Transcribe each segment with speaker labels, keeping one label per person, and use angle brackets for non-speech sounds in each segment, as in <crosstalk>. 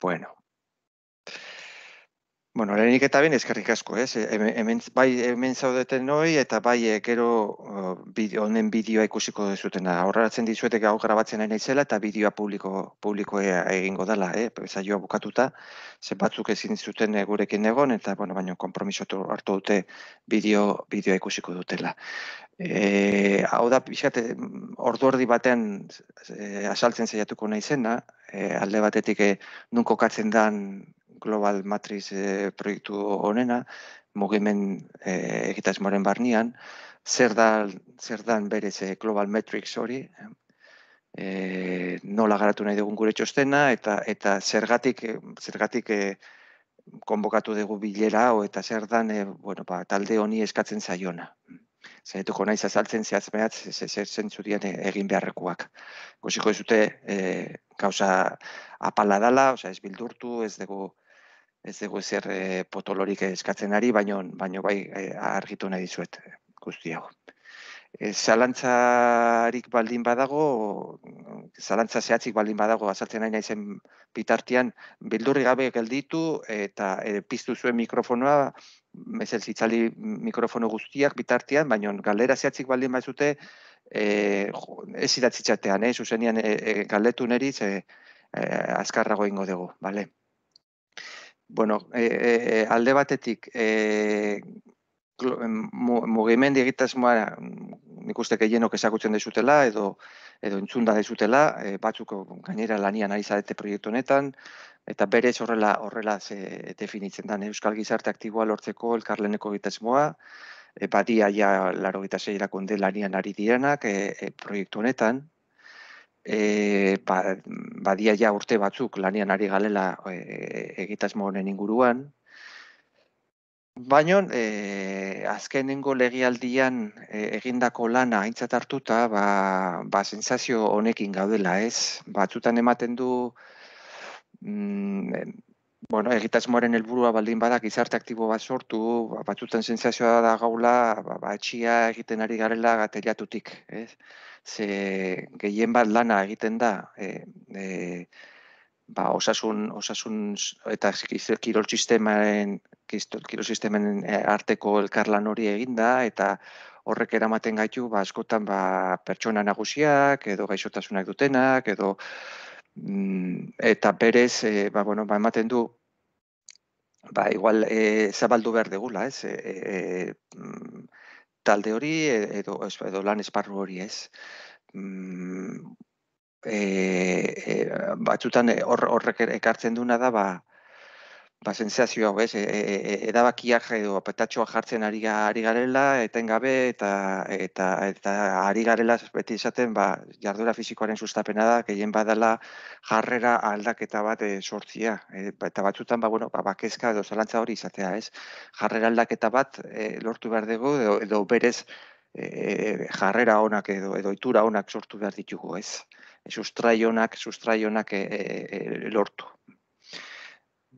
Speaker 1: Bueno, Bueno, le eta bien eskerrik asko, ez e, Hemen bai hemen zaudeten noi eta bai e, gero bideo honen bideoa ikusiko dezutena. Aurreratzen dizuete gau grabatzen ari naizela eta bideoa publiko publikoa egingo dela, eh? Ba, joa bukatuta, ze batzuk ezin zuten e, gurekin egon eta bueno, baina konpromiso hartu dute bideo bideoa ikusiko dutela. Eh, hau da ordu orduerdi batean e, asaltzen saiatuko naizena, e, alde batetik e, nun kokatzen dan Global Matrix e, proiektu honena, mugimen e, eh, egitasmoren barnean, zer da zer dan berez Global Matrix hori, e, nola garatu nahi dugun gure txostena eta eta zergatik zergatik e, konbokatu dugu bilera hau eta zer dan bueno, ba, talde honi eskatzen zaiona. Zenetuko naiz azaltzen zehaz behat zer zentzu dian egin beharrekoak. Gosiko ez dute, e, gauza apala dala, oza, ez bildurtu, ez dugu ez dugu zer eh, potolorik eskatzen ari, baino, baino bai e, argitu nahi dizuet eh, guztiago. hau. E, zalantzarik baldin badago, zalantza zehatzik baldin badago, azaltzen nahi zen bitartian, bildurri gabe gelditu eta e, piztu zuen mikrofonoa, mezel zitzali mikrofono guztiak bitartian, baino galera zehatzik baldin badzute, e, jo, ez idatzitzatean, eh? zuzenian e, e, azkarrago ingo dugu, bale? bueno, e, alde batetik, e, mugimendi egitasmoa mm, nik uste gehienok ezagutzen dezutela edo edo entzunda dezutela, e, batzuk gainera lanian ari zarete proiektu honetan, eta berez horrela horrela ze, definitzen da, Euskal Gizarte aktiboa lortzeko elkarleneko egitasmoa, e, badia ja laro gita lanian ari direnak e, proiektu honetan, e, badia ja urte batzuk lanian ari galela e, egitasmo honen inguruan. Baino e, azkenengo legialdian e, egindako lana aintzat hartuta, ba, ba sentsazio honekin gaudela, ez? Batzutan ematen du mm, bueno, egitasmoaren helburua baldin bada gizarte aktibo bat sortu, ba, batzutan sentsazioa da gaula, batxia ba, egiten ari garela gateriatutik. ez? Ze gehien bat lana egiten da, e, e ba, osasun, osasun eta kirol sistemaren, kirol sistemaren e, arteko elkarlan hori eginda, eta horrek eramaten gaitu, ba, askotan, ba, pertsona nagusiak, edo gaixotasunak dutenak, edo Mm, eta berez, e, ba, bueno, ba, ematen du, ba, igual e, zabaldu behar degula, ez? E, e, talde hori e, edo, edo lan esparru hori, ez? E, e, batzutan horrek ekartzen duna da, ba, ba sentsazio hau, e, e, e, e edo petatxoa jartzen ari ari garela etengabe eta eta eta ari garela beti izaten ba jardura fisikoaren sustapena da, gehien badala jarrera aldaketa bat e, eh, sortzia. Eh, ba, eta batzutan ba bueno, ba bakezka edo zalantza hori izatea, ez. Jarrera aldaketa bat eh, lortu behar dugu edo, berez jarrera honak edo edo itura honak sortu behar ditugu, Sustraionak, sustraionak lortu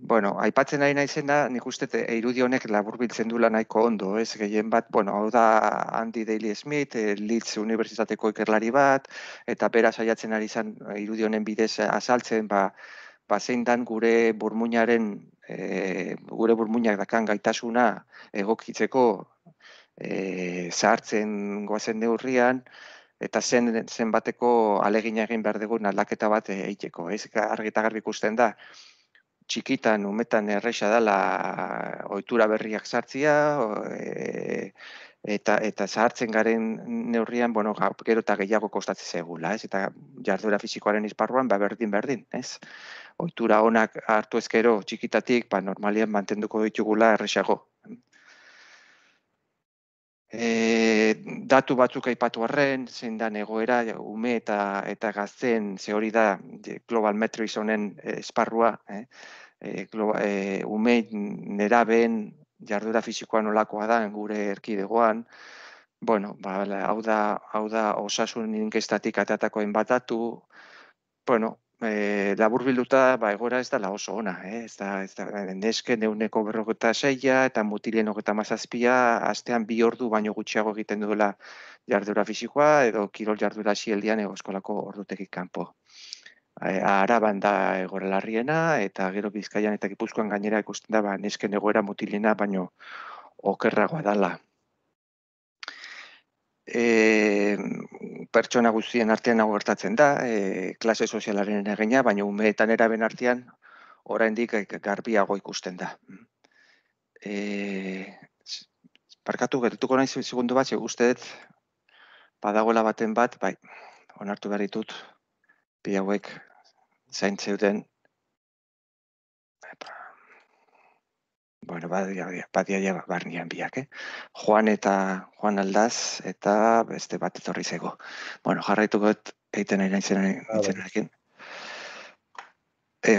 Speaker 1: bueno, aipatzen ari naizen da, nik uste eh, irudi honek laburbiltzen dula nahiko ondo, ez gehien bat, bueno, hau da Andy Daly Smith, eh, Leeds Unibertsitateko ikerlari bat, eta bera saiatzen ari zen eh, irudi honen bidez azaltzen, ba, ba zein dan gure burmuinaren, e, gure burmuinak dakan gaitasuna egokitzeko e, zahartzen goazen neurrian, eta zen, zen bateko alegin egin behar dugun aldaketa bat egiteko, ez argi garbi ikusten da txikitan umetan erresa dela ohitura berriak sartzia e, eta eta garen neurrian bueno gero ta gehiago kostatzen segula ez eta jarduera fisikoaren isparruan ba berdin berdin ez ohitura honak hartu ezkero txikitatik ba normalean mantenduko ditugula erresago e, datu batzuk aipatu arren, zein da egoera ume eta eta gazten ze hori da Global Metrics honen eh, esparrua, eh? E, globa, e, ume neraben fisikoa nolakoa da gure erkidegoan. Bueno, ba, hau da, hau da osasun inkestatik atatakoen batatu. Bueno, e, eh, labur bilduta, ba, egora ez da la oso ona, eh? ez da, ez da, eh, nesken euneko berroketa seia, eta mutilen hogeta mazazpia, astean bi ordu baino gutxiago egiten duela jardura fisikoa, edo kirol jardura sieldian egoskolako ordutegi kanpo. E, araban da egora larriena, eta gero bizkaian eta gipuzkoan gainera ikusten da, ba, nesken egoera mutilena baino okerragoa dala e, pertsona guztien artean hau gertatzen da, e, klase sozialaren eragina, baina umeetan eraben artean oraindik eh, garbiago ikusten da. E, parkatu gertuko naiz segundu bat, uste dut badagola baten bat, bai, onartu behar ditut, bi hauek zaintzeuden bueno, badia, badia, badia ja barnean biak, eh? Juan eta Juan Aldaz eta beste bat etorri zego. Bueno, jarraituko egiten eiten nahi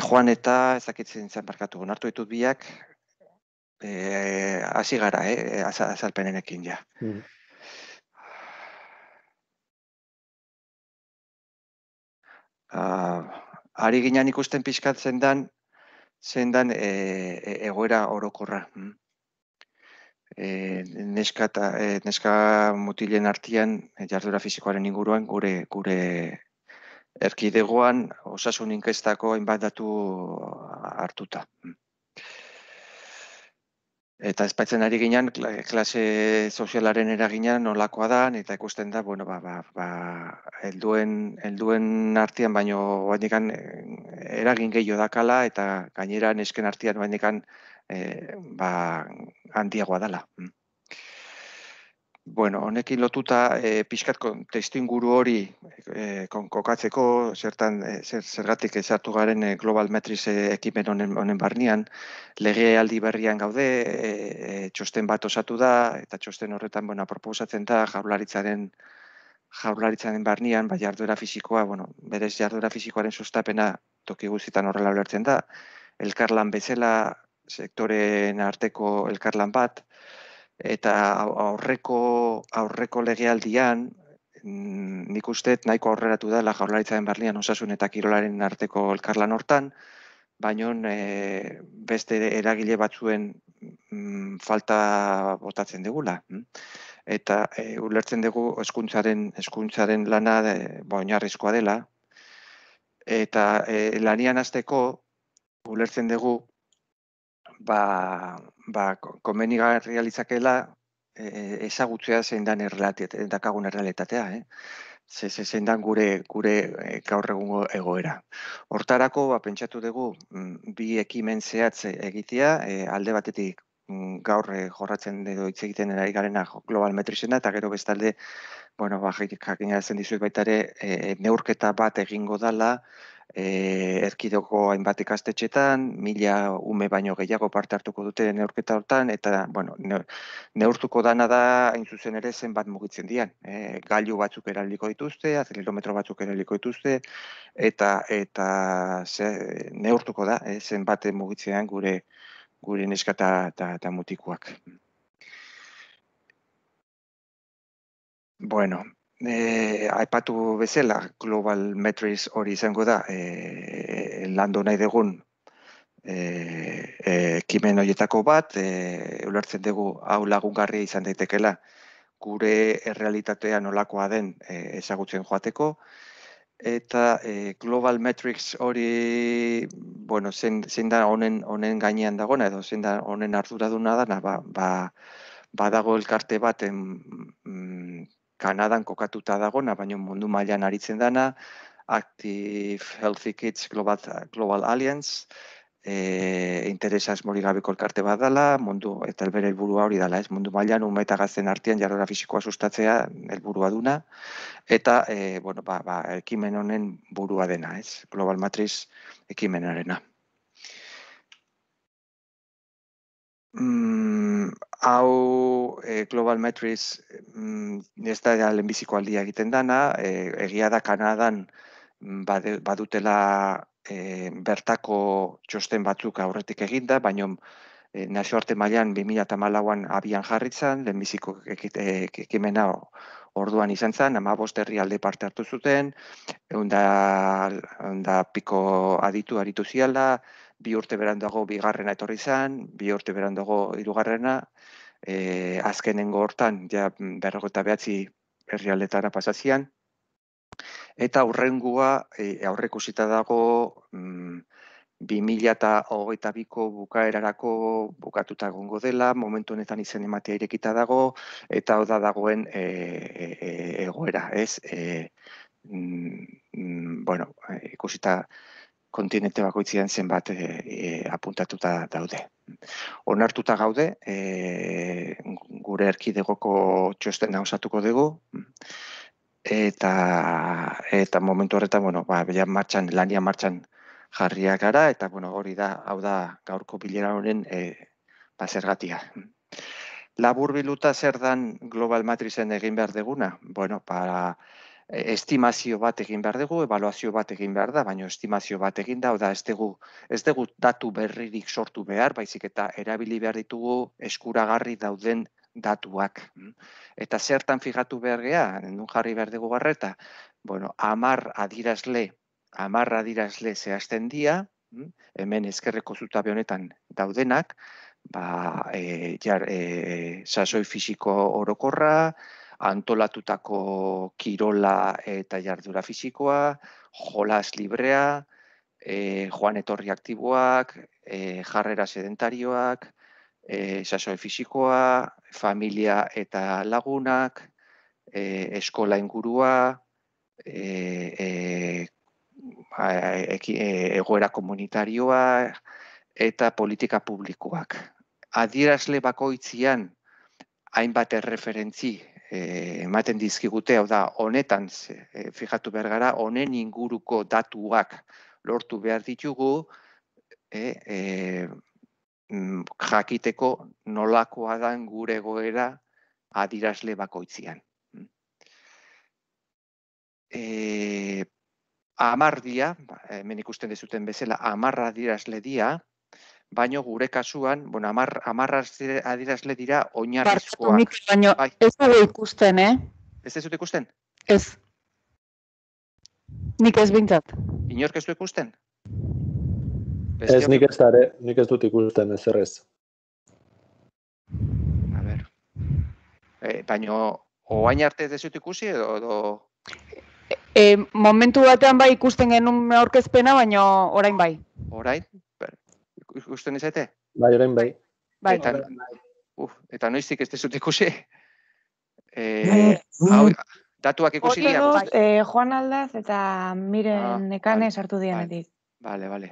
Speaker 1: Juan eta ezakitzen zen barkatu, onartu ditut biak, e, hasi gara, eh? azalpenenekin ja. Mm. ari ginen ikusten pixkatzen dan, zein dan e, e egoera orokorra. Hm? E, neska, ta, e, neska mutilen artian, e, jardura fisikoaren inguruan, gure, gure erkidegoan osasun inkestako inbat hartuta. Hm? eta espatzen ari ginen klase sozialaren eragina nolakoa da eta ikusten da bueno ba ba ba helduen helduen artean baino gainean eh, eragin gehiago dakala eta gainera nesken artean gainean eh ba handiagoa dala mm. Bueno, honekin lotuta e, pixkat kontestu inguru hori e, konkokatzeko zertan eh, zergatik ezartu garen Global Metrics e, ekimen honen, honen barnean lege aldi berrian gaude e, txosten bat osatu da eta txosten horretan bueno, proposatzen da jaularitzaren jaularitzaren barnean bai jarduera fisikoa, bueno, berez jarduera fisikoaren sustapena toki guztietan horrela ulertzen da elkarlan bezala sektoren arteko elkarlan bat eta aurreko aurreko legealdian mm, nik uste nahiko aurreratu dela jaurlaritzaren barnean osasun eta kirolaren arteko elkarlan hortan, baino eh, beste eragile batzuen mm, falta botatzen degula. Hm? Eta e, ulertzen dugu eskuntzaren, eskuntzaren lana e, eh, boinarrizkoa dela. Eta e, lanian azteko ulertzen dugu ba, ba, konbeni gara e, e, ezagutzea zein den errealitatea, eh? Ze, zein den gure, gure e, gaur egungo egoera. Hortarako, ba, pentsatu dugu, mm, bi ekimen zehatze egitea, e, alde batetik mm, gaur e, jorratzen edo hitz egiten ari garena global metrizena, eta gero bestalde, bueno, ba, jakinara zen baita baitare, e, neurketa bat egingo dala, e, eh, erkidoko hainbat ikastetxetan, mila ume baino gehiago parte hartuko dute neurketa hortan, eta bueno, neurtuko dana da hain zuzen ere zenbat mugitzen dian. E, gailu batzuk eraliko dituzte, azelilometro batzuk eraliko dituzte, eta eta ze, neurtuko da e, zenbat mugitzean gure gure neska eta, mutikoak. eta mm. Bueno, e, aipatu bezala global metrics hori izango da e, landu nahi dugun e, eh, kimen horietako bat e, ulertzen dugu hau lagungarri izan daitekela gure errealitatea nolakoa den e, ezagutzen joateko eta e, global metrics hori bueno zein, da honen honen gainean dagona edo zein da honen arduraduna dana ba, ba badago elkarte baten mm, Kanadan kokatuta dagona, baina mundu mailan aritzen dana, Active Healthy Kids Global, Global Alliance, e, eh, interesaz mori gabeko elkarte bat dela, mundu, eta elbere helburua hori dela, ez mundu mailan ume eta gazten artian fisikoa sustatzea helburua duna, eta e, bueno, ba, ba, ekimen honen burua dena, ez Global Matrix ekimenarena. hau mm, e, eh, Global Metrics mm, ez da lehenbiziko aldia egiten dana, eh, egia da Kanadan mm, badutela eh, bertako txosten batzuk aurretik eginda, baino e, naso arte mailean 2008an abian jarritzen, lehenbiziko ekimena orduan izan zen, ama bosterri alde parte hartu zuten, egun da, da piko aditu aritu ziala, bi urte berandago bigarrena etorri izan, bi urte berandago hirugarrena, e, azkenengo hortan ja behatzi herrialdetara pasazian, Eta aurrengua e, eh, aurrekusita dago mm, bi mm, bukaerarako bukatuta egongo dela, momentu honetan izen ematea irekita dago eta oda dagoen e, egoera ez e, mm, bueno, ikusita kontinente bakoitzian zenbat e, apuntatuta daude. Onartuta gaude, e, gure erkidegoko txosten hausatuko dugu, eta, eta momentu horretan, bueno, ba, bila martxan, lania martxan jarriak gara, eta bueno, hori da, hau da, gaurko bilera horren e, bazergatia. Labur biluta zer dan Global Matrixen egin behar deguna? Bueno, para... E, estimazio bat egin behar dugu, evaluazio bat egin behar da, baina estimazio bat egin da, oda ez dugu, datu berririk sortu behar, baizik eta erabili behar ditugu eskuragarri dauden datuak. Mm. Eta zertan figatu behar geha, nun jarri behar dugu garreta, bueno, amar adirazle, amar adirazle zehazten dia, mm, hemen ezkerreko zutabe honetan daudenak, ba, e, jar, e, sasoi fisiko orokorra, antolatutako kirola eh, eta jardura fisikoa, jolas librea, e, joan etorri aktiboak, e, jarrera sedentarioak, e, sasoe fisikoa, familia eta lagunak, e, eskola ingurua, e, e, egoera komunitarioa eta politika publikoak. Adierazle bakoitzian hainbat erreferentzi E, ematen dizkigute, hau da, honetan e, fijatu ber gara honen inguruko datuak lortu behar ditugu e, e, mm, jakiteko nolakoa da gure goera adirasle bakoitzean. Eh dira, ba, hemen ikusten dezuten bezala 10 adirasle dia, baino gure kasuan, bueno, amar, amarra adirazle dira oinarrizkoak. baino, bai. ez
Speaker 2: dugu ikusten, eh?
Speaker 1: Ez ez ikusten? Ez. Nik ez bintzat. Inork ez du ikusten?
Speaker 3: Bestia ez nik ez dara, nik ez dut ikusten, ez errez.
Speaker 1: A ber. E, eh, baino, oain arte ez dut ikusi edo... edo... Eh, momentu batean bai ikusten genuen aurkezpena,
Speaker 2: baino orain bai.
Speaker 1: Orain, ikusten ez ete? Bai, orain bai. Bai, eta, bai. uf, eta noizik ez dezut ikusi. E, datuak ikusi dira. Bai. Eh, Juan Aldaz eta Miren ah, Ekane sartu dianetik. Bale, vale,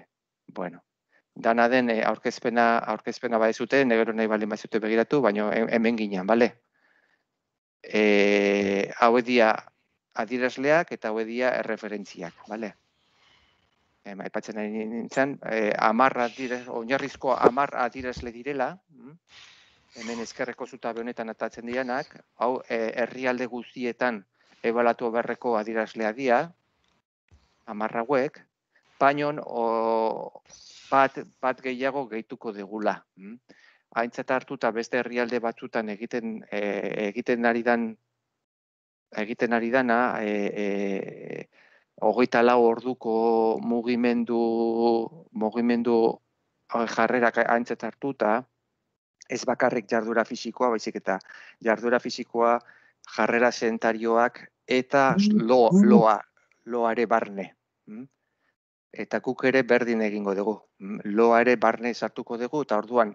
Speaker 1: Bueno, dana den eh, aurkezpena aurkezpena bai zute, negero nahi bali bai begiratu, baina hemen ginean, bale? E, eh, hau edia adierazleak eta hau edia erreferentziak, Bale? em, aipatzen ari nintzen, e, eh, amar adirez, oinarrizko amar adirezle direla, mm? hemen ezkerreko zutabe honetan atatzen dianak, hau eh, herrialde guztietan ebalatu berreko adirazlea dia, amarrauek, baino bat, bat gehiago gehituko degula. Mm? Aintzat hartuta beste herrialde batzutan egiten, eh, egiten ari dan, egiten ari dana, hogeita lau orduko mugimendu, mugimendu jarrerak aintzat hartuta, ez bakarrik jardura fisikoa, baizik eta jardura fisikoa jarrera sentarioak eta hm, lo, hm. loa, loare barne. Hm? Eta guk ere berdin egingo dugu. Loare barne sartuko dugu eta orduan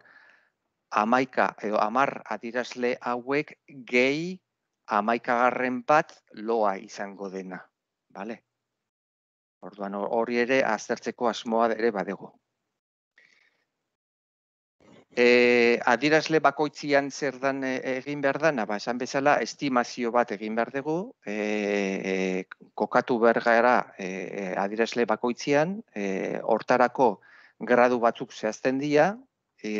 Speaker 1: amaika edo amar adirazle hauek gehi amaikagarren bat loa izango dena. Vale? Orduan hori ere aztertzeko asmoa ere badego. E, adirazle bakoitzian zer dan e, egin behar dana, ba, esan bezala estimazio bat egin behar dugu, e, e, kokatu behar gara e, adirazle bakoitzian, hortarako gradu batzuk zehazten dira, e,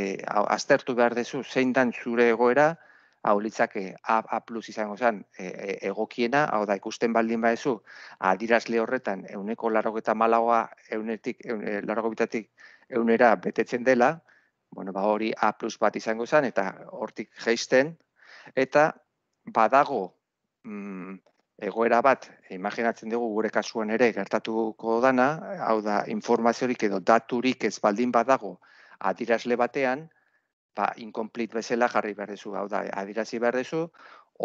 Speaker 1: aztertu behar dezu zein dan zure egoera, hau litzake eh, A, A plus izango zen e, e, egokiena, hau da ikusten baldin baezu, adirazle horretan euneko larroketa malagoa eunetik, eune, eunera betetzen dela, bueno, ba hori A plus bat izango zen, eta hortik geisten, eta badago mm, egoera bat, imaginatzen dugu gure kasuan ere gertatuko dana, hau da informaziorik edo daturik ez baldin badago adirazle batean, ba, inkomplit bezala jarri behar dezu, hau da, adirazi behar dezu,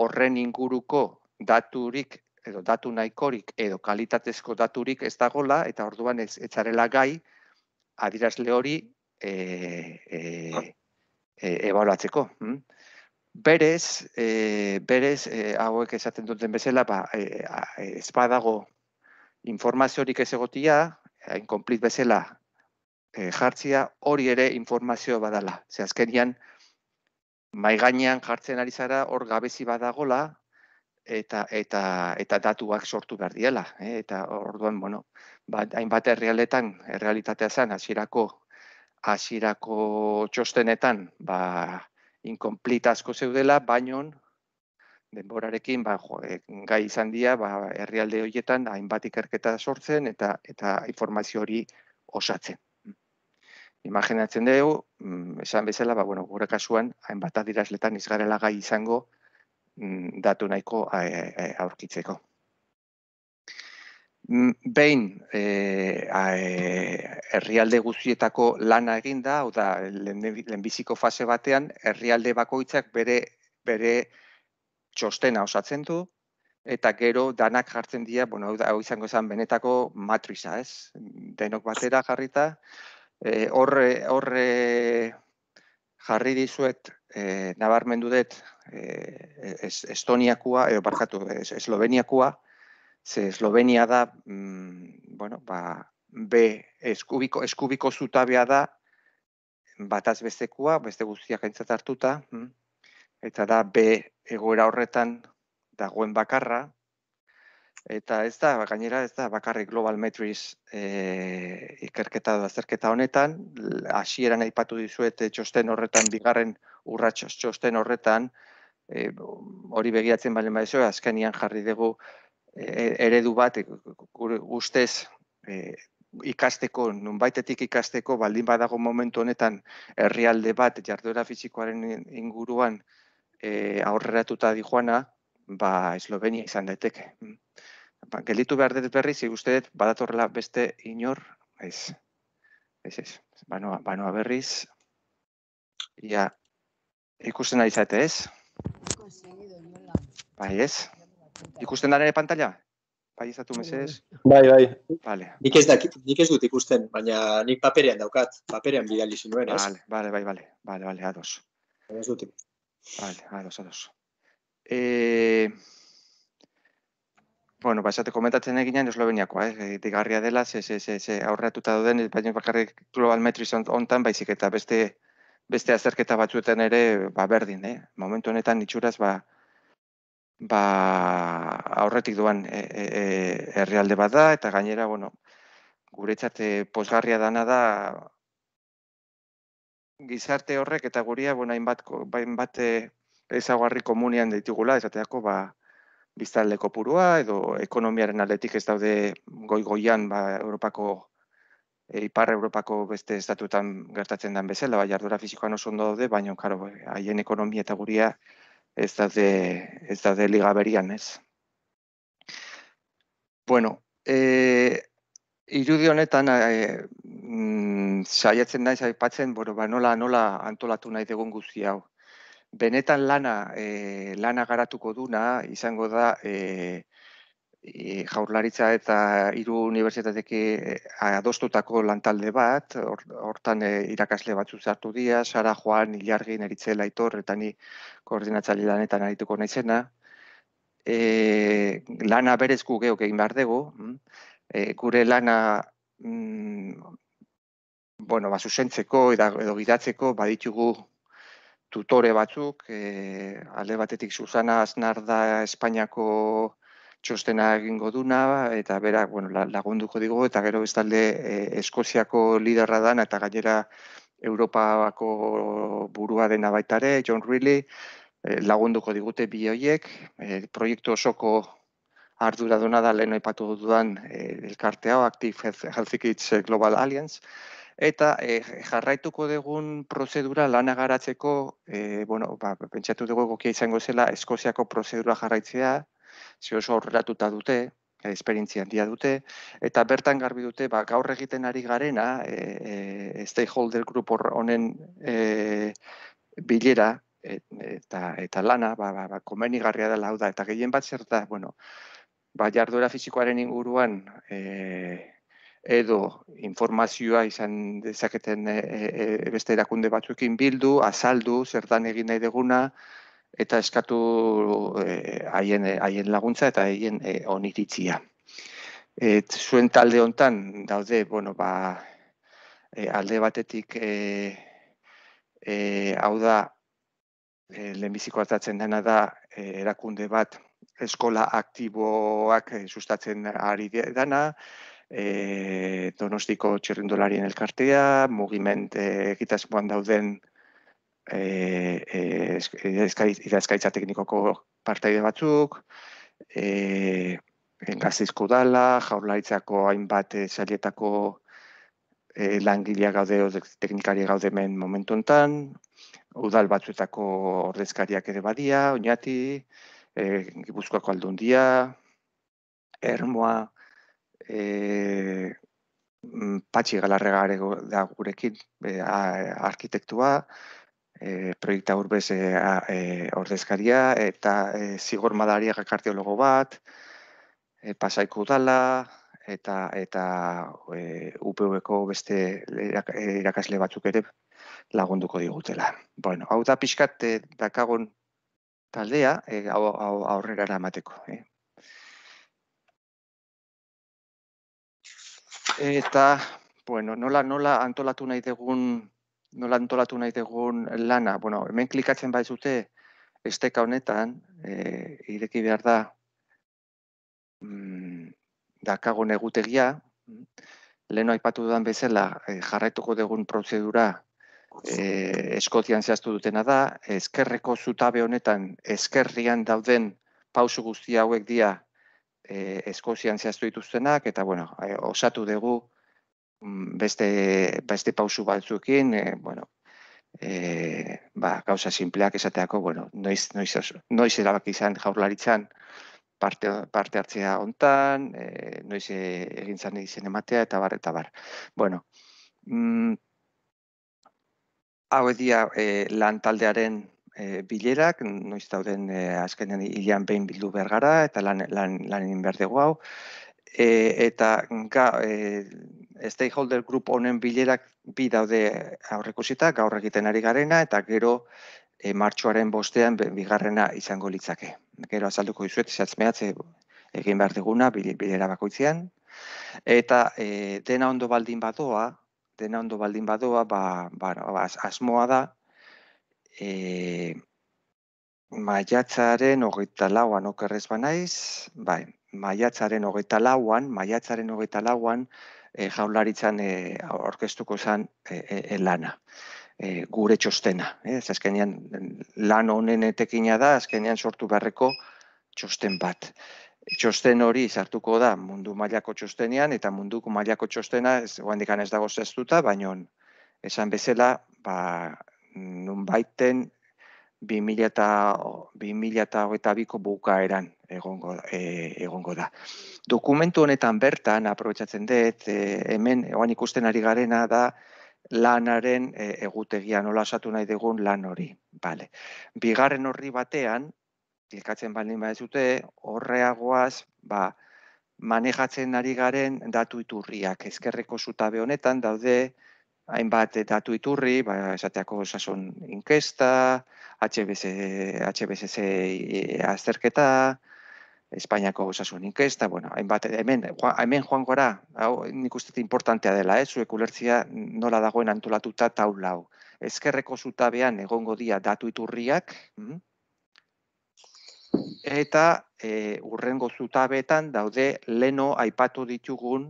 Speaker 1: horren inguruko daturik, edo datu nahikorik, edo kalitatezko daturik ez dagola, eta orduan ez etxarela gai, adiraz hori eh, ah. eh, e, e, e, ebaulatzeko. Hm? Berez, e, berez, e, hauek esaten duten bezala, ba, ez badago informaziorik ez egotia, inkomplit bezala e, eh, jartzia hori ere informazio badala. Ze azkenian mai gainean jartzen ari zara hor gabezi badagola eta eta eta datuak sortu behar diela, eh? eta orduan bueno, ba, hainbat herrialetan errealitatea izan hasierako hasierako txostenetan ba inkomplita asko zeudela, baino denborarekin ba, eh, gai izan dira ba, herrialde horietan hainbat ikerketa sortzen eta eta informazio hori osatzen imaginatzen dugu, mm, esan bezala, ba, bueno, gure kasuan, hainbat adirazletan izgarela izango mm, datu nahiko e, e, aurkitzeko. Mm, behin, e, herrialde guztietako lana eginda, hau da, lehenbiziko fase batean, herrialde bakoitzak bere, bere txostena osatzen du, eta gero danak jartzen dira, bueno, hau izango izan, benetako matriza, ez? Denok batera jarrita, eh, horre, jarri dizuet eh, nabarmendu dut eh, Estoniakua, edo barkatu, Esloveniakua, ze Eslovenia da, mm, bueno, ba, be, eskubiko, eskubiko zutabea da, bataz bestekua, beste guztiak entzat hartuta, mm, eta da, be, egoera horretan, dagoen bakarra, eta ez da gainera ez da bakarrik global metrics e, eh, ikerketa da zerketa honetan hasieran aipatu dizuet eh, txosten horretan bigarren urratsa txosten horretan e, hori begiatzen balen baizu azkenian jarri dugu e, eredu bat gure ustez e, ikasteko nunbaitetik ikasteko baldin badago momentu honetan herrialde bat jarduera fisikoaren inguruan e, aurreratuta dijuana ba Eslovenia izan daiteke mm ba, gelitu behar dut berriz, uste dut badatorrela beste inor, ez, ez, ez, banoa, berriz, ia, ikusten da izate ez? Bai ez? Ikusten da nire pantalla? Bai izatu mesez? Bai, bai. Vale. Nik, ez da, nik ez dut ikusten, baina nik paperean daukat, paperean bidali zinuen, ez? Vale, bai, bai, bale, bale, bale, ados. Ados Bale, ados, ados. Eh, bueno, basate komentatzen eginen esloveniakoa, eh? digarria dela, ze, se se se aurratuta dauden baina bakarrik global metriz ontan, baizik eta beste, beste azerketa batzuetan ere, ba, berdin, eh? momentu honetan itxuraz, ba, ba aurretik duan herrialde e, e, e bat da, eta gainera, bueno, guretzat e, posgarria dana da, gizarte horrek eta guria, bueno, hainbat, hainbat e, ezaguarri komunian ditugula, esateako, ba, biztanle kopurua edo ekonomiaren aldetik ez daude goi goian ba, Europako e, ipar Europako beste estatutan gertatzen den bezala bai ardura fisikoa oso ondo daude baina claro bai, haien ekonomia eta guria ez da ez da liga berian ez Bueno e, irudi honetan e, mm, saiatzen naiz aipatzen bueno ba, nola nola antolatu nahi dugun guzti hau benetan lana e, lana garatuko duna izango da eh, e, jaurlaritza eta hiru unibertsitateke eh, adostutako lantalde bat, hortan or, irakasle batzu zartu dira, Sara Joan, Ilargi, Neritze, Laitor, eta ni koordinatzaile lanetan arituko naizena. E, lana berezku geok egin behar dugu, mm, e, gure lana mm, bueno, ba, zuzentzeko edo, edo gidatzeko baditugu tutore batzuk, e, alde batetik Susana Aznar da Espainiako txostena egingo duna, eta berak bueno, lagunduko digu, eta gero bestalde eh, Eskoziako liderra dan, eta gainera Europako burua dena baitare, John Reilly, eh, lagunduko digute bi hoiek, proiektu osoko ardura da lehen aipatu dudan e, elkarte hau, Active Kids Global Alliance, eta eh, jarraituko dugun prozedura lanagaratzeko, e, eh, bueno, ba, ba, pentsatu dugu egokia izango zela, Eskoziako prozedura jarraitzea, ze oso horrelatuta dute, eh, esperientzia handia dute, eta bertan garbi dute, ba, gaur egiten ari garena, e, stakeholder group honen e, bilera, eta, eta lana, ba, ba, ba komeni garria dela hau da, eta gehien bat zer da, bueno, ba, jarduera fizikoaren inguruan, e, edo informazioa izan dezaketen e, e, e, beste erakunde batzuekin bildu, azaldu, zertan egin nahi deguna, eta eskatu haien e, laguntza eta haien oniritzia. Et, zuen talde hontan daude, bueno, ba, alde batetik, e, hau da, e, lehenbiziko hartatzen dena da, erakunde bat, eskola aktiboak sustatzen ari dena, e, eh, donostiko txirrindularien elkartea, mugiment e, egitasmoan dauden e, e, teknikoko parteide batzuk, e, engazizko dala, jaurlaitzako hainbat zailetako e, langilea gaude teknikari gaudemen hemen momentu enten, udal batzuetako ordezkariak ere badia, oinati, e, gipuzkoako aldundia, ermoa, e, patxi galarrega da gurekin, e, arkitektua, e, proiektu urbez e, e, ordezkaria, eta e, zigor madariak bat, e, pasaiko dala, eta, eta e, UPV-ko beste irakasle batzuk ere lagunduko digutela. Bueno, hau da pixkat e, dakagon taldea e, aurrera eramateko. Eh? eta bueno, nola nola antolatu nahi dugun nola antolatu nahi lana, bueno, hemen klikatzen bai zute esteka honetan, eh ireki behar da mm, dakagon egutegia, leno aipatu dudan bezala eh, jarraituko dugun prozedura eh Eskozian zehaztu dutena da, eskerreko zutabe honetan eskerrian dauden pausu guzti hauek dira e, eskozian zehaztu dituztenak, eta bueno, e, osatu dugu mm, beste, beste pausu batzukin, e, bueno, e, ba, gauza simpleak esateako, bueno, noiz, noiz, noiz erabak izan jaurlaritzan parte, parte hartzea hontan, e, noiz e, egin zan dizen ematea, eta bar, eta bar. Bueno, mm, hau edia lan taldearen e, bilerak, noiz dauden e, azkenean hilean behin bildu bergara eta lan, lan, lan hau. E, eta ga, e, stakeholder group honen bilerak bi daude aurrekusita, gaur egiten ari garena eta gero e, martxoaren bostean bigarrena izango litzake. Gero azalduko izuet, zehatzmeatze egin behar duguna bilera bakoitzean. Eta e, dena ondo baldin badoa, dena ondo baldin badoa, ba, ba, ba, asmoa da, e, maiatzaren hogeita lauan okerrez ba naiz, bai, maiatzaren hogeita lauan, maiatzaren hogeita lauan, e, eh, jaularitzan e, eh, orkestuko zen e, lana, e, gure txostena. ez azkenean lan honen etekina da, azkenean sortu beharreko txosten bat. Txosten hori sartuko da mundu mailako txostenean, eta munduko mailako txostena, ez, oandikan ez dago zeztuta, baino esan bezala, ba, nun baiten 2022ko bukaeran egongo, eh, egongo da. Dokumentu honetan bertan, aprobetsatzen dut, eh, hemen, oan ikusten ari garena da, lanaren e, egutegia nola osatu nahi dugun lan hori. Vale. Bigarren horri batean, klikatzen baldin bat horreagoaz, ba, manejatzen ari garen datu iturriak. Ezkerreko zutabe honetan daude, hainbat datu iturri, ba, esateako osasun inkesta, HBC, HBCC azterketa, Espainiako osasun inkesta, bueno, hainbat, hemen, hemen joan gora, hau, nik uste importantea dela, eh? zuek ulertzia nola dagoen antolatuta taulau. Ezkerreko zutabean egongo dia datu iturriak, mm? eta e, urrengo zutabetan daude leno aipatu ditugun,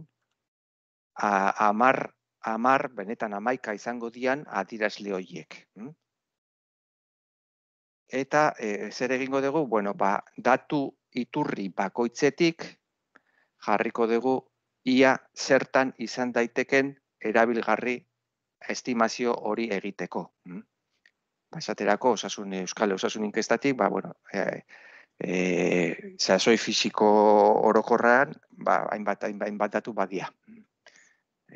Speaker 1: A, amar amar, benetan amaika izango dian adirazle horiek. Hm? Eta e, zer egingo dugu? Bueno, ba, datu iturri bakoitzetik jarriko dugu ia zertan izan daiteken erabilgarri estimazio hori egiteko. Hm? Ba, esaterako, osasun, Euskal Osasun inkestatik, ba, bueno, e, e, fisiko orokorrean, ba, hainbat, hainbat datu badia. Hm?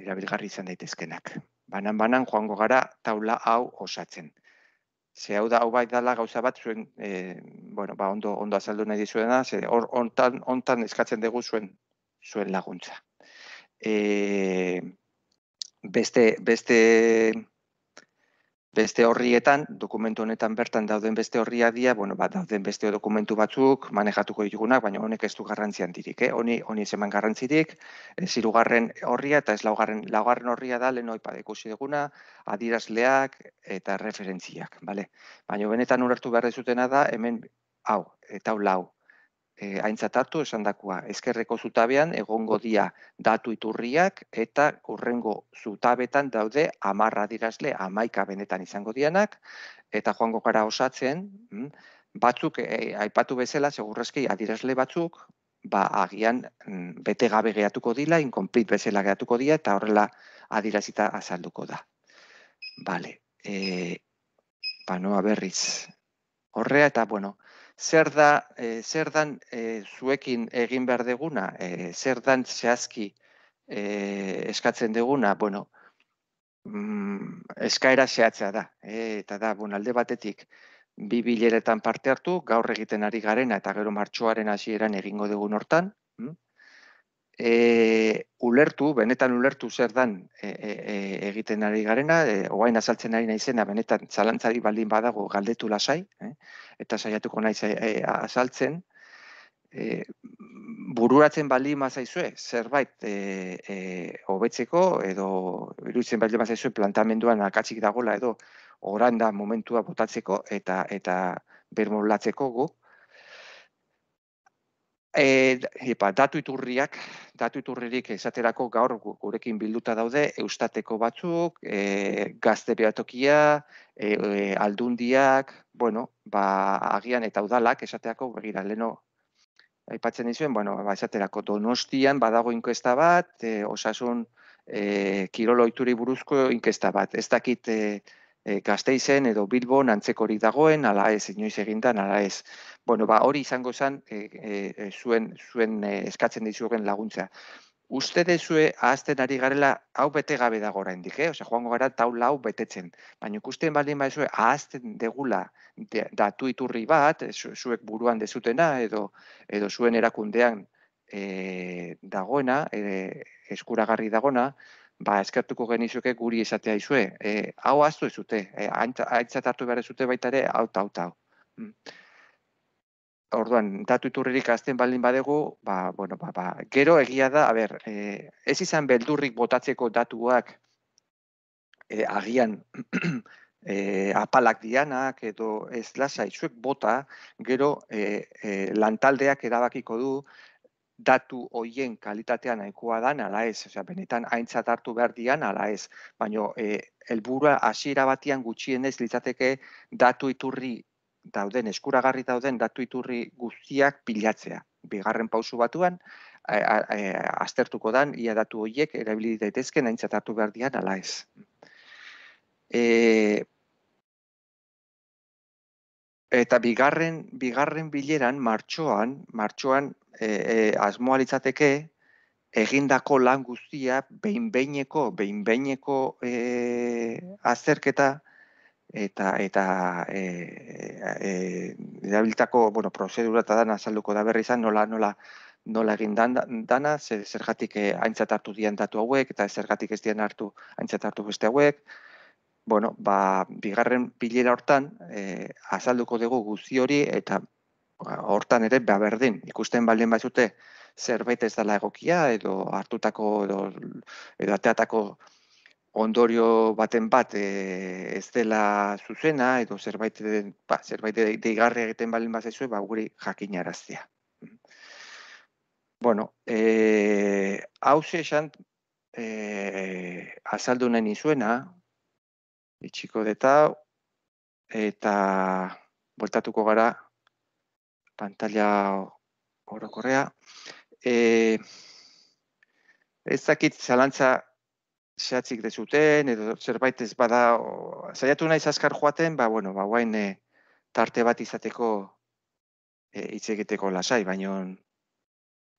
Speaker 1: erabilgarri izan daitezkenak. Banan banan joango gara taula hau osatzen. Ze hau da hau bai dala gauza bat zuen e, bueno, ba, ondo ondo azaldu nahi dizuena, ze hor hontan hontan eskatzen dugu zuen zuen laguntza. E, beste beste beste horrietan, dokumentu honetan bertan dauden beste horria dia, bueno, ba, dauden beste dokumentu batzuk, manejatuko ditugunak, baina honek ez du garrantzian dirik, eh? honi, honi garrantzirik, eh, zirugarren horria eta ez laugarren, laugarren horria da, lehen hori padekusi duguna, adirazleak eta referentziak, bale? baina benetan urartu behar dezutena da, hemen, hau, eta hau lau, e, eh, aintzatatu esandakoa. Ezkerreko zutabean egongo dia datu iturriak eta urrengo zutabetan daude amarra dirazle amaika benetan izango dianak eta joango gara osatzen mm, batzuk eh, aipatu bezala segurrezki adirazle batzuk ba agian mm, bete gabe geratuko dila, incomplete bezala geratuko dira eta horrela adirazita azalduko da. Vale. panoa eh, ba, berriz. Horrea eta, bueno, zer da e, zer eh, zuekin egin behar deguna e, eh, zer dan zehazki e, eskatzen deguna bueno mm, eskaera zehatzea da e, eta da bon alde batetik bi bileretan parte hartu gaur egiten ari garena eta gero martxoaren hasieran egingo dugun hortan mm? e, ulertu, benetan ulertu zer dan e, e, e, egiten ari garena, e, oain azaltzen ari naizena, benetan zalantzari baldin badago galdetu lasai, e, eta saiatuko naiz e, e, azaltzen, e, bururatzen baldin mazaizue, zerbait e, hobetzeko e, edo iruditzen baldin mazaizue plantamenduan akatzik dagola edo orain da momentua botatzeko eta eta bermolatzeko eh epa eh, ba, datu iturriak esaterako gaur gurekin bilduta daude eustateko batzuk eh gazte eh, eh, aldundiak bueno ba agian eta udalak esaterako begira leno aipatzen dizuen bueno ba esaterako Donostian badago inkesta bat osasun eh kiroloituri buruzko inkesta bat ez dakit eh e, gazteizen edo Bilbon antzekorik dagoen, ala ez, inoiz egintan, ala ez. Bueno, ba, hori izango zen e, e, e zuen, zuen e, eskatzen dizuen laguntza. Uste dezue ahazten ari garela hau bete gabe dago orain dik, eh? Ose, joango gara taula lau betetzen. Baina ikusten baldin ba ezue ahazten degula de, datu iturri bat, zuek buruan dezutena edo, edo zuen erakundean e, dagoena, e, eskuragarri dagona, ba, eskartuko genizuke guri izatea izue, e, hau aztu ezute, e, aintzat hartu behar zute, baita ere, hau ta, hau ta, Orduan, datu iturririk azten baldin badegu, ba, bueno, ba, ba, gero egia da, e, ez izan beldurrik botatzeko datuak e, agian <clears throat> e, apalak dianak edo ez lasa izuek bota, gero e, e, lantaldeak erabakiko du, datu hoien kalitatea nahikoa dan ala ez, osea benetan aintzat hartu behar dian ala ez, baino eh helburua hasiera batean gutxienez litzateke datu iturri dauden eskuragarri dauden datu iturri guztiak pilatzea. Bigarren pausu batuan e, aztertuko dan ia datu hoiek erabili daitezke aintzat hartu behar dian ez. E, eta bigarren bigarren bileran martxoan martxoan e, e asmoa litzateke egindako lan guztia behin behineko behin behineko e, azterketa eta eta eh eh e, e bueno prozedura dana salduko da berri izan nola nola nola egin dana zer, zergatik eh aintzat hartu dian datu hauek eta zergatik ez dian hartu aintzat hartu beste hauek bueno, ba, bigarren pilera hortan e, azalduko dugu guzti hori eta ba, hortan ere ba berdin ikusten baldin bazute zerbait ez dela egokia edo hartutako edo, edo ateatako ondorio baten bat e, ez dela zuzena edo zerbait ba zerbait deigarri egiten baldin bazaisu ba guri jakinaraztea. Bueno, eh hau se e, eh, azaldu zuena, itxiko deta eta voltatuko gara pantalla orokorrea. E, ez dakit zalantza zehatzik dezuten, edo zerbait ez bada, o, zaiatu naiz azkar joaten, ba, bueno, ba, guain e, tarte bat izateko e, lasai, baino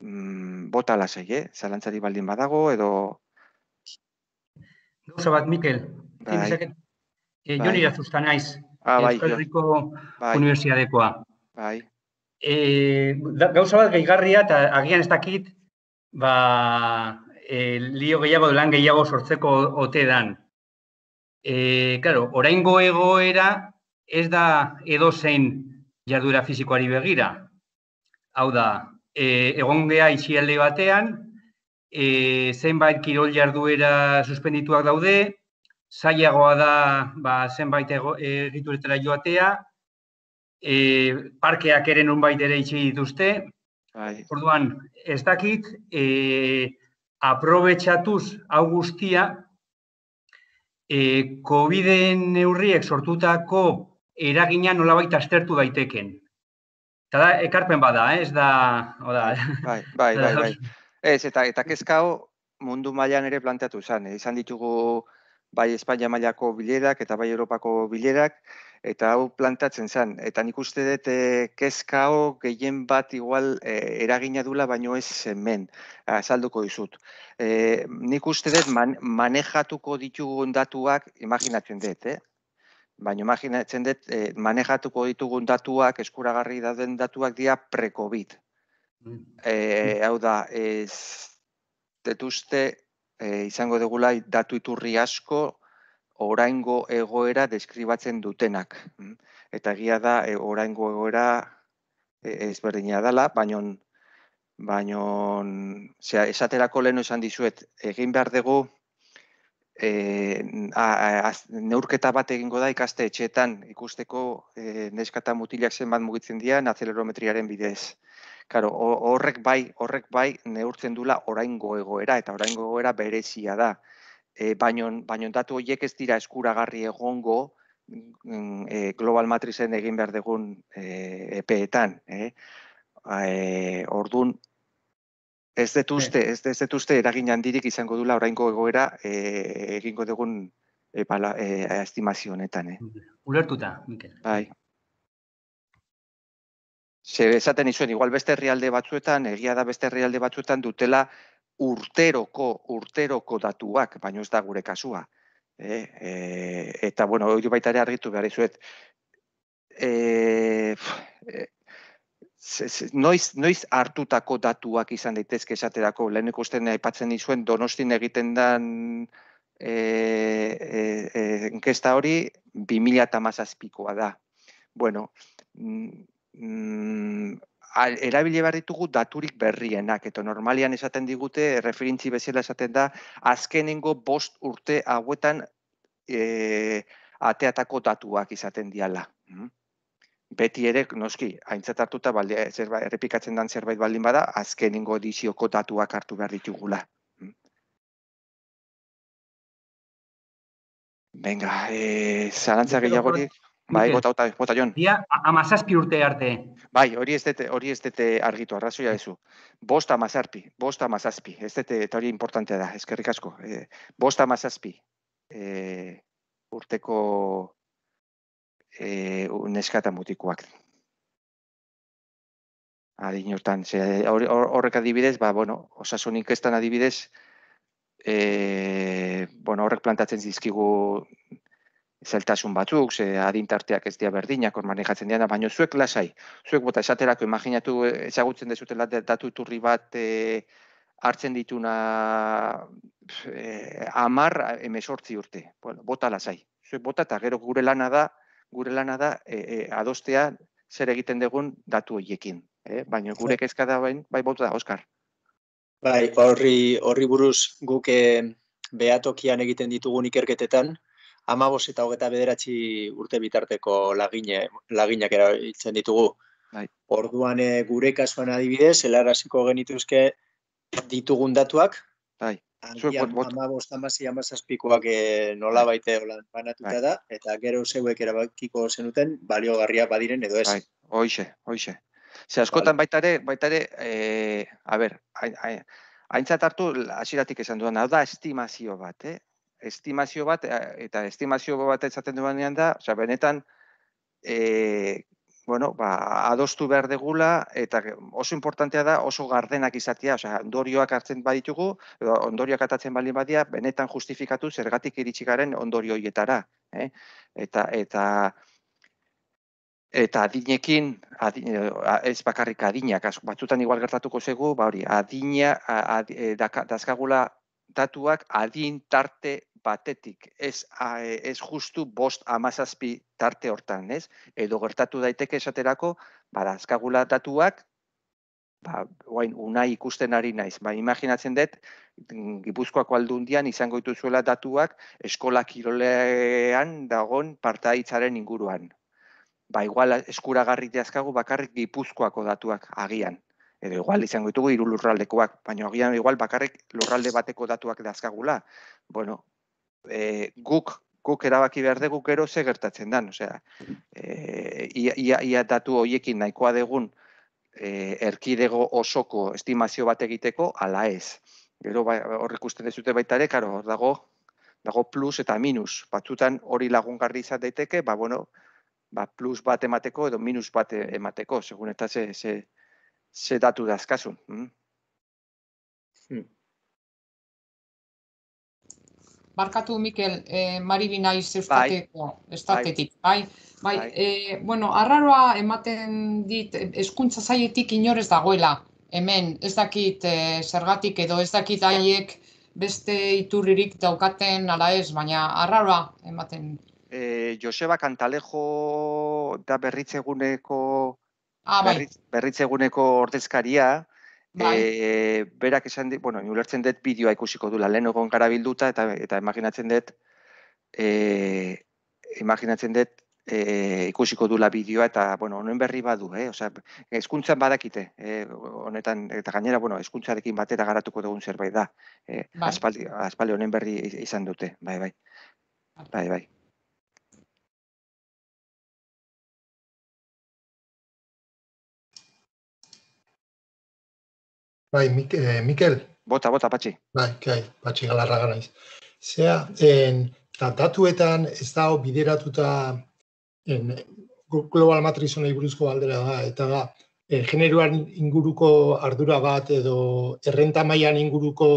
Speaker 1: mm, bota lasai, eh? zalantzari baldin badago, edo... Gauza bat, Mikel,
Speaker 2: E, bai. Joni naiz. Ah, bai. Euskal Herriko bai. Unibertsiadekoa. Bai. Eh, gauza bat gehigarria eta agian ez dakit, ba, e, lio gehiago, lan gehiago sortzeko ote dan. E, claro, oraingo egoera ez da edo zein jarduera fisikoari begira. Hau da, e, egon geha isialde batean, e, zenbait kirol jarduera suspendituak daude, zailagoa da ba, zenbait egituretara e, joatea, e, parkeak ere nun ere itxi dituzte, bai. orduan, ez dakit, e, aprobetxatuz augustia, e, COVID-en neurriek sortutako eragina nolabait
Speaker 1: astertu daiteken.
Speaker 2: Eta da, ekarpen bada, eh? ez da... Oda, bai,
Speaker 1: bai, <laughs> bai, bai. Ez, eta, eta kezkao mundu mailan ere planteatu izan, Izan ditugu bai Espainia mailako bilerak eta bai Europako bilerak, eta hau plantatzen zen. Eta nik uste dut e, eh, kezkao gehien bat igual eh, eragina dula, baino ez hemen eh, azalduko dizut. E, nik uste dut manejatuko ditugun datuak, imaginatzen dut, eh? baina imaginatzen dut manejatuko ditugun datuak, eskuragarri dauden datuak dira pre-COVID. Mm. hau da, ez, detuzte, e, izango degula datu iturri asko oraingo egoera deskribatzen dutenak. Mm? Eta egia da e, oraingo egoera e, ezberdina dela, baino esaterako leno esan dizuet egin behar dugu e, neurketa bat egingo da ikaste etxeetan ikusteko e, neskata mutilak zenbat mugitzen dian acelerometriaren bidez. Karo, horrek bai, horrek bai neurtzen dula oraingo egoera eta oraingo egoera berezia da. E, baino, datu horiek ez dira eskuragarri egongo mm, e, global matrizen egin behar dugun e, epeetan. E, e ordun, ez detuzte, bai. ez, ez detuzte eragin handirik izango dula oraingo egoera e, egingo dugun e, e estimazio honetan. Eh?
Speaker 2: Ulertuta, Mikel.
Speaker 1: Bai se esaten dizuen igual beste herrialde batzuetan, egia da beste herrialde batzuetan dutela urteroko urteroko datuak, baino ez da gure kasua. E, e, eta bueno, hori baita ere argitu behar dizuet. E, e, noiz, noiz hartutako datuak izan daitezke esaterako lehen ikusten aipatzen dizuen Donostin egiten dan eh eh e, hori 2017koa da. Bueno, mm, Mm, erabile behar ditugu daturik berrienak, eta normalian esaten digute, referintzi bezala esaten da, azkenengo bost urte hauetan e, ateatako datuak izaten diala. Hmm? Beti ere, noski, haintzatartuta, zerba, errepikatzen dan zerbait baldin bada, azkenengo edizioko datuak hartu behar ditugula. Hmm? Venga, eh, zarantzak gehiagorik... Bai, bota, joan. Dia, amazazpi urte arte. Bai, hori ez dute, hori ez dute eh, argitu, arrazoia ezu. Bosta amazazpi, bosta amazazpi. Ez dute, eh, eta hori importantea da, ezkerrik asko. E, eh, bosta amazazpi e, urteko e, neskata mutikoak. Adin hortan, horrek adibidez, ba, bueno, osasunik adibidez, e, bueno, horrek plantatzen dizkigu zeltasun batzuk, ze adintarteak ez dira berdinak, hor manejatzen diana, baina zuek lasai, zuek bota esaterako imaginatu eh, ezagutzen dezutela datu iturri bat e, hartzen dituna e, eh, amar emesortzi urte, bueno, bota lasai, zuek bota eta gero gure lana da, gure lana da e, adostea zer egiten dugun datu horiekin. Eh? Baina gure kezka da bain, bai bota da, Oskar. Bai, horri, horri buruz guke beatokian egiten ditugun ikerketetan, amabos eta hogeta bederatzi urte bitarteko lagine, laginak erabiltzen ditugu. Bai. Orduan eh, gure kasuan adibidez, helaraziko genituzke ditugun datuak, bai. Antian, amabos, amazazpikoak e, eh, nola baite eh, holan banatuta bai. da, eta gero zeuek erabakiko zenuten, baliogarria badiren edo ez. Bai. hoixe. hoixe. Ze bai. askotan baita ere, baita ere, eh, ber, aintzat hartu, hasiratik esan duan, hau da estimazio bat, eh? estimazio bat eh, eta estimazio bat ezaten duenean da, oza, benetan, e, bueno, ba, adostu behar degula eta oso importantea da oso gardenak izatea, oza, ondorioak hartzen baditugu, ondorioak atatzen bali badia, benetan justifikatu zergatik iritsikaren ondorioietara. Eh? Eta, eta, eta adinekin, adine, ez bakarrik adinak, batzutan igual gertatuko zego, ba hori, adina, ad, eh, dazkagula, datuak adin tarte batetik, ez, e, ez justu bost amazazpi tarte hortan, ez? Edo gertatu daiteke esaterako, bada, azkagula datuak, ba, guain, unai ikusten ari naiz. Ba, imaginatzen dut, Gipuzkoako aldundian izango zuela datuak eskola kirolean dagon partaitzaren inguruan. Ba, igual eskuragarri dezkagu bakarrik Gipuzkoako datuak agian edo igual izango ditugu hiru lurraldekoak, baina agian igual bakarrik lurralde bateko datuak dazkagula. Bueno, e, guk guk erabaki behar dugu gero ze gertatzen dan, osea, e, ia, ia, datu hoiekin nahikoa degun e, erkidego osoko estimazio bat egiteko ala ez. Gero bai, hor ikusten dezute baita ere, karo, dago, dago plus eta minus. Batzutan hori lagungarri izan daiteke, ba, bueno, ba, plus bat emateko edo minus bat e, emateko, segun eta ze, ze, ze datu dazkazu. Mm? Hmm. Barkatu, Mikel, eh, Maribi naiz bai. estatetik, bai? bai? Bai, bai. Eh, bueno, arraroa ematen dit, eskuntza eh, zaietik inorez dagoela, hemen, ez dakit eh, zergatik edo ez dakit haiek beste iturririk daukaten ala ez, baina arraroa ematen. E, Joseba Kantalejo da berritzeguneko, ah, bai. berritzeguneko ordezkaria, Bai. Eh, berak esan ditu, bueno, ni ulertzen dut bideoa ikusiko dula, lehen egon gara bilduta, eta, eta imaginatzen dut, eh imaginatzen dut, e, ikusiko dula bideoa, eta, bueno, honen berri badu, eh? Osea, eskuntzan badakite, eh? honetan, eta gainera, bueno, eskuntzarekin batera garatuko dugun zerbait da, Eh, bai. aspaldi, honen berri izan dute, bai, bai, bai, bai. bai. Bai, eh, Mikel. Bota, bota, patxi. Bai, kai, patxi galarra gara Zea, en,
Speaker 2: ta datuetan ez da bideratuta en, global matrizonei buruzko aldera da, eta da, e, inguruko ardura bat edo errenta mailan inguruko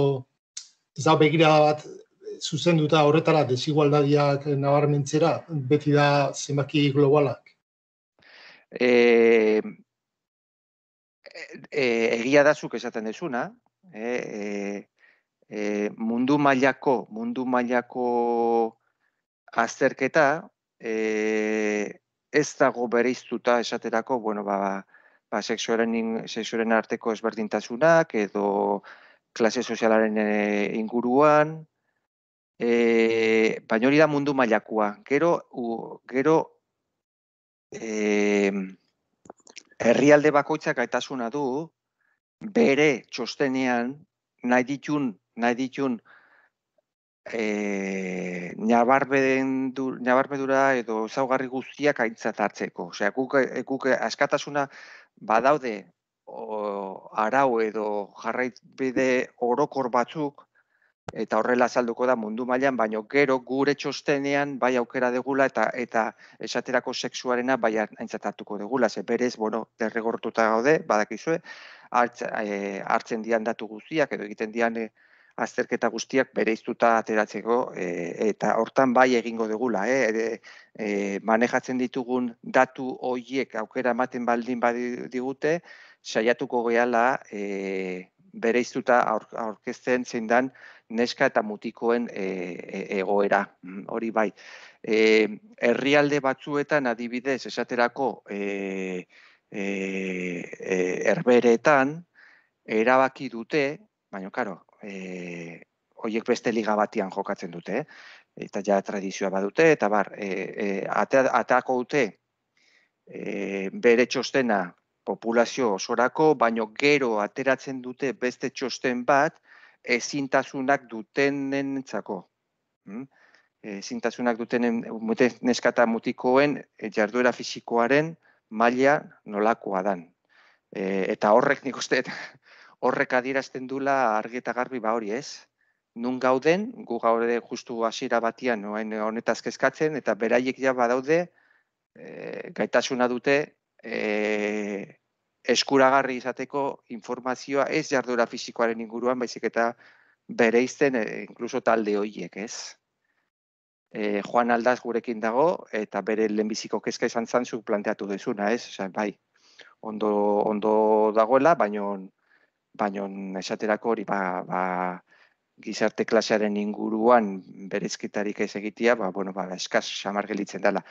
Speaker 2: ez da begira bat eh, zuzenduta horretara desigualdadiak nabarmentzera, beti da zenbaki globalak.
Speaker 1: Eh, e, egia dazuk esaten dezuna, e, eh, e, mundu mailako mundu mailako azterketa e, ez dago bereiztuta esaterako, bueno, ba, ba seksuaren arteko ezberdintasunak edo klase sozialaren inguruan, e, baina hori da mundu mailakoa. Gero, gero, e, herrialde bakoitzak gaitasuna du bere txostenean nahi ditun nahi ditun e, edo zaugarri guztiak aintzat hartzeko. Osea, guk, askatasuna badaude o, arau edo jarraitbide orokor batzuk eta horrela azalduko da mundu mailan, baino gero gure txostenean bai aukera degula eta eta esaterako sexuarena bai aintzatatuko degula, ze berez, bueno, derregortuta gaude, badakizue, hartz, eh, hartzen dian datu guztiak edo egiten dian e, azterketa guztiak bereiztuta ateratzeko eh, eta hortan bai egingo degula, eh manejatzen ditugun datu hoiek aukera ematen baldin badigute, saiatuko gehala e, bereiztuta aurkezten zein dan, neska eta mutikoen e, e egoera. Mm, hori bai, e, herrialde batzuetan adibidez esaterako e, e, e, erberetan erabaki dute, baina karo, e, oiek beste liga batian jokatzen dute, eh? eta ja tradizioa badute, eta bar, e, e atako dute e, bere txostena populazio osorako, baino gero ateratzen dute beste txosten bat, ezintasunak dutenentzako. Mm? Ezintasunak dutenen neskata mutikoen e, jarduera fisikoaren maila nolakoa dan. E, eta horrek nik uste, <laughs> horrek adierazten dula argi eta garbi ba hori ez. Nun gauden, gu gaude justu hasiera batian noen honetaz kezkatzen eta beraiek ja badaude e, gaitasuna dute e, eskuragarri izateko informazioa ez jarduera fisikoaren inguruan, baizik eta bereizten e, eh, inkluso talde horiek, ez? E, Juan Aldaz gurekin dago eta bere lehenbiziko kezka izan zantzu planteatu dezuna, ez? Osea, bai, ondo, ondo dagoela, baino baino esaterako hori ba, ba, gizarte klasearen inguruan berezkitarik ez egitea, ba, bueno, ba, eskaz samar gelitzen dela.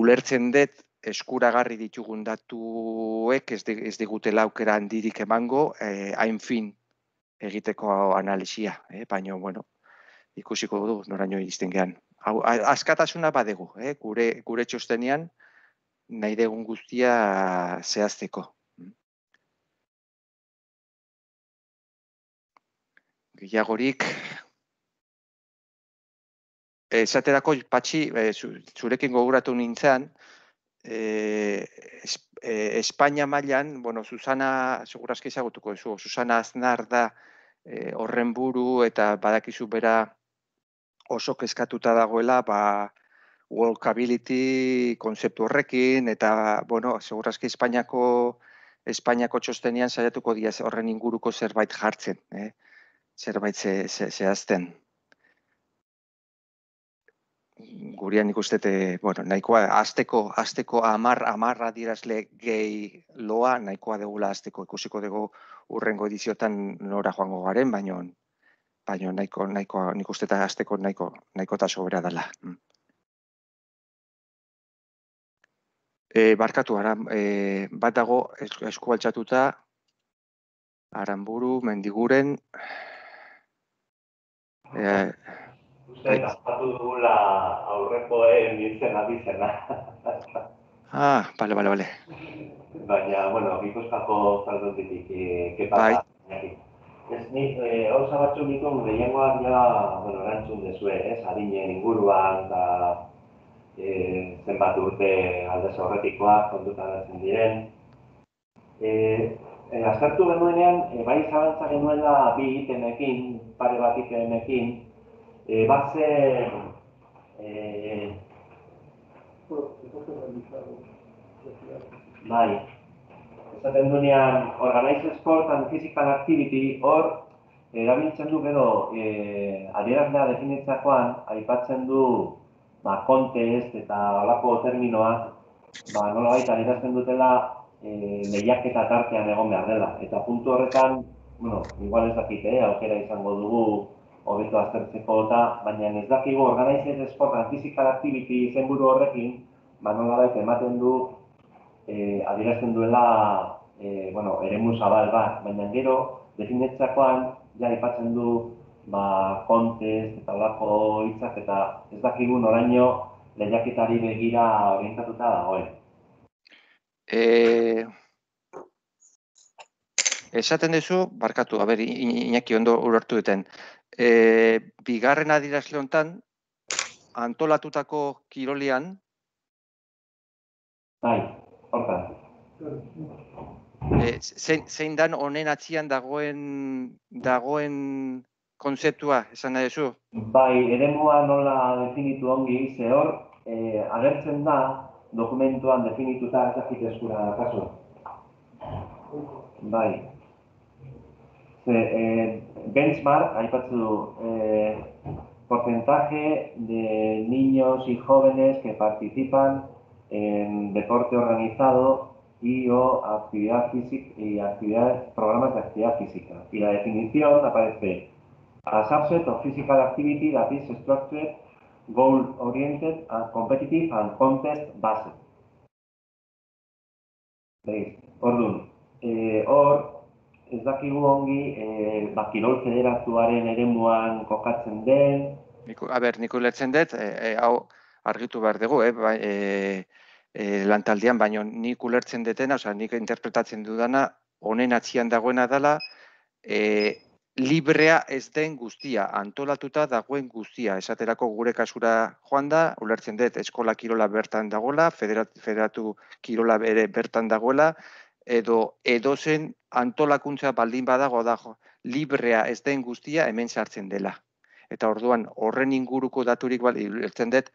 Speaker 1: Ulertzen dut eskuragarri ditugun datuek ez, ez digute laukeran handirik emango, eh, hain fin egiteko analizia, eh, baina, bueno, ikusiko du, noraino izten gehan. Azkatasuna badegu, eh, gure, gure txostenean nahi degun guztia zehazteko. Gehiagorik... Esaterako, patxi, eh, zurekin goguratu nintzen, eh, eh Espainia mailan, bueno, Susana, segurazki ezagutuko duzu, Susana Aznar da eh, horren buru eta badakizu bera oso kezkatuta dagoela, ba, walkability konzeptu horrekin, eta, bueno, segurazki Espainiako, Espainiako txostenian saiatuko dia horren inguruko zerbait jartzen, eh? zerbait ze, ze, zehazten gurean ikustete bueno, nahikoa, azteko, azteko amar, amarra dirazle gehi loa, nahikoa degula azteko, ikusiko dugu urrengo ediziotan nora joango garen, baino, baino nahiko, nahiko, nik uste eta azteko nahiko, nahiko eta sobera dela. Mm. E, barkatu, e, bat dago esku altxatuta, aramburu, mendiguren, e,
Speaker 2: aspatu bai, dugula aurrekoen izena bizena.
Speaker 1: ah, bale, bale,
Speaker 3: bale.
Speaker 2: Baina, bueno, gipuzkako zaldutitik, eh, kepa. Bai. Ez ni, eh e, zabatzu nikon, lehenkoak ja, bueno, erantzun dezue, ez, adinen inguruan, da, eh zenbat urte aldez horretikoak, kontuta hartzen diren. Eh, e, Aztertu genuenean, eh, bai zabantza genuela bi itenekin, pare bat itemekin, e batze bai eta organize sport and physical activity hor eh, erabiltzen du gero eh adierazlea definitzakoan aipatzen du ba kontest eta halako terminoa ba nolabait adierazten dutela eh leiaketa tartean egon behar dela eta puntu horretan bueno igual ez dakite eh, aukera izango dugu hobeto aztertzeko da, baina ez dakigu organizer esporta Physical activity izenburu horrekin, ba nola ematen du eh adierazten duela eh bueno, eremu zabal bat, baina gero definitzakoan ja aipatzen du ba kontes eta lako hitzak eta ez dakigu noraino lehiaketari begira orientatuta dagoen.
Speaker 1: Eh Esaten duzu, barkatu, haber, inaki ondo urartu duten, e, bigarren adirazle honetan, antolatutako kirolian, Bai, horta. E, zein, zein dan honen atzian dagoen dagoen konzeptua, esan nahi zu?
Speaker 2: Bai, ere nola definitu ongi, ze hor, e, agertzen da dokumentuan definituta hartazik eskura kasua. Bai. Ze, e, benchmark, hay eh, porcentaje de niños y jóvenes que participan en deporte organizado y o actividad física y actividades, programas de actividad física. Y la definición aparece a subset of physical activity that is structured, goal oriented and competitive and contest based. ordun ez dakigu ongi, e, ba, kirol federatuaren ere
Speaker 1: kokatzen den? a aber, nik ulertzen dut, e, hau argitu behar dugu, eh, ba, e, e, lantaldian, baino nik ulertzen dutena, oza, nik interpretatzen dudana, honen atzian dagoena dela, e, librea ez den guztia, antolatuta dagoen guztia. Esaterako gure kasura joan da, ulertzen dut, eskola kirola bertan dagoela, federatu kirola bere bertan dagoela, edo edozen antolakuntza baldin badago da librea ez den guztia hemen sartzen dela. Eta orduan horren inguruko daturik bal irtzen dut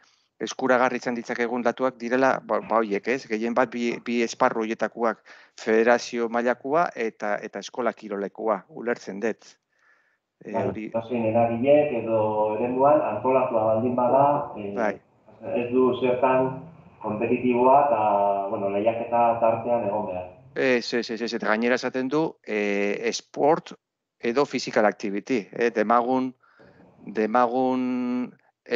Speaker 1: eskuragarritzen ditzakegun datuak direla ba, ba ez? Gehien bat bi, bi esparru hoietakoak federazio mailakoa eta eta eskola kirolekoa ulertzen dut. E, hori...
Speaker 2: Zasien eragilek edo eremuan baldin bada eh, bai. ez du zertan kompetitiboa eta bueno, lehiaketa tartean egon behar.
Speaker 1: Ez, ez, ez, eta gainera esaten du, e, esport edo physical activity. E, demagun, demagun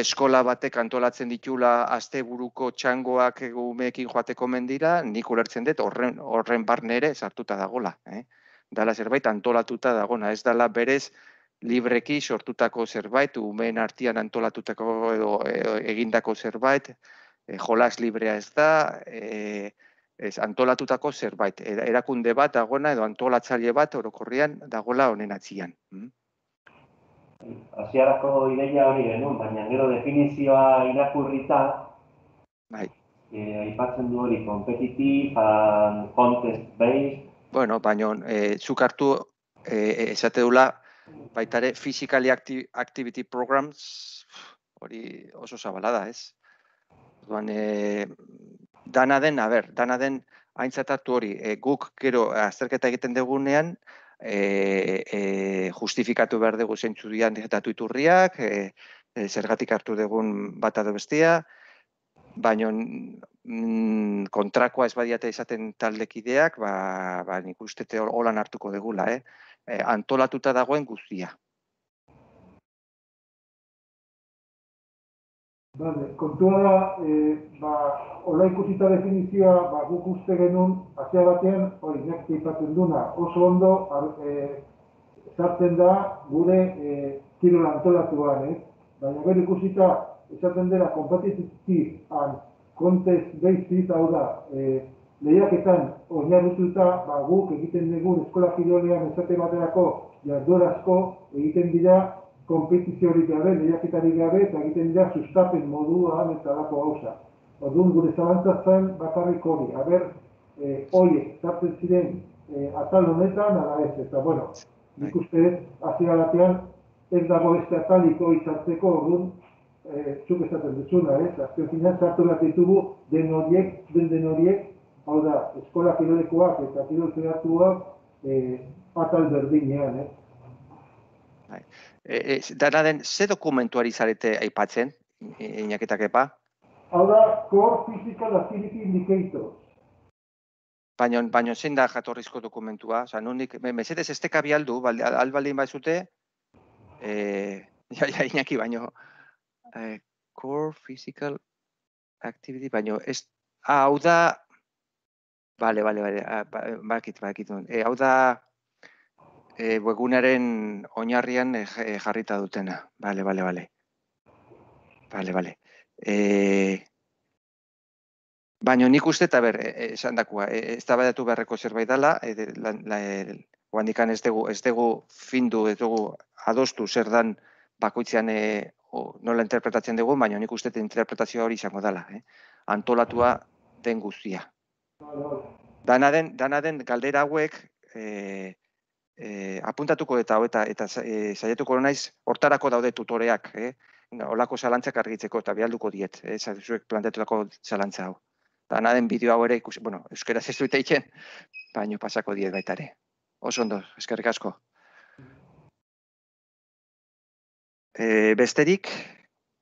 Speaker 1: eskola batek antolatzen ditula asteburuko txangoak egumeekin joateko mendira, nik ulertzen dut horren, horren bar ere sartuta dagola. Eh? dala zerbait antolatuta dagona, ez dala berez libreki sortutako zerbait, umeen artian antolatutako edo, e, egindako zerbait, e, jolas librea ez da, e, ez antolatutako zerbait erakunde bat dagoena edo antolatzaile bat orokorrian dagola honen atzian.
Speaker 2: Hasierako mm. ideia hori genuen, baina gero definizioa irakurrita bai. Eh, aipatzen du hori competitive
Speaker 1: contest based. Bueno, baina eh zuk hartu eh, eh esate dula baita ere physically activity programs hori oso zabalada, ez? Orduan eh dana den, a ber, dana den aintzatatu hori, e, guk gero azterketa egiten dugunean, e, e, justifikatu behar dugu zeintzu dian iturriak, e, e, zergatik hartu dugun bat edo bestia, baina mm, kontrakoa ez badiate izaten taldekideak, ba, ba nik uste holan hartuko degula, eh? E, antolatuta dagoen guztia.
Speaker 2: Bale, kontua da, e, ba, ola ikusita definizioa, ba, guk uste genuen, atzea batean, hori, nek teipatzen duna, oso ondo, ar, e, da, gure e, antolatuan, eh? Baina gero ikusita, esaten dela, kompatizitik, an, kontez behiziz, hau da, e, lehiaketan, oinarrituta, ba, guk egiten dugu, eskola kirolean, esate baterako, jarduerazko, egiten dira, kompetiziorik gabe, lehiaketarik gabe, eta egiten dira sustapen moduan eta dako gauza. Orduan, gure zabantzatzen bakarrik hori, haber, eh, oie, zartzen ziren, eh, atal honetan, ala ez, eta bueno, nik uste, azigalatean, ez dago beste ataliko izatzeko, orduan, e, zuk esaten duzuna, ez? Azken finan, zartu bat ditugu, den horiek, den den horiek, hau da, eskola kirolekoak eta kirolteratuak, eh, atal berdinean, ez? Eh?
Speaker 1: Bai. e, e den, ze dokumentuari zarete aipatzen, inaketak epa?
Speaker 2: Hau da, Core Physical Activity indicators.
Speaker 1: Baina, baina zein da jatorrizko dokumentua? Osa, nondik, mesedez ez teka bialdu, albaldi inbat zute, eh, <laughs> ja, inaki baino, Core e, Physical Activity, baino, ez, ah, hau da, Bale, bale, bale, ah, ba, Bakit, bakit. Hau da e, webgunaren oinarrian eh, eh, jarrita dutena. Bale, bale, bale. Bale, bale. E, baina nik uste eta ber, esan dakua, e, e, e ez da badatu beharreko zerbait dela, e, la, la, e, ez dugu, ez dugu findu, ez dugu adostu zer dan bakoitzean e, nola interpretatzen dugu, baina nik uste interpretazioa hori izango dela. Eh? Antolatua den guztia. Dana den, dana den galdera hauek, eh, e, apuntatuko eta eta, eta e, saiatuko naiz hortarako daude tutoreak, e, eh? olako zalantzak argitzeko eta bialduko diet, e, zuek planteatutako zalantza hau. Eta naden bideo hau ere, ikus, bueno, euskera zestu eta itxen, baino pasako diet ere. Oso ondo, eskerrik asko. E, besterik,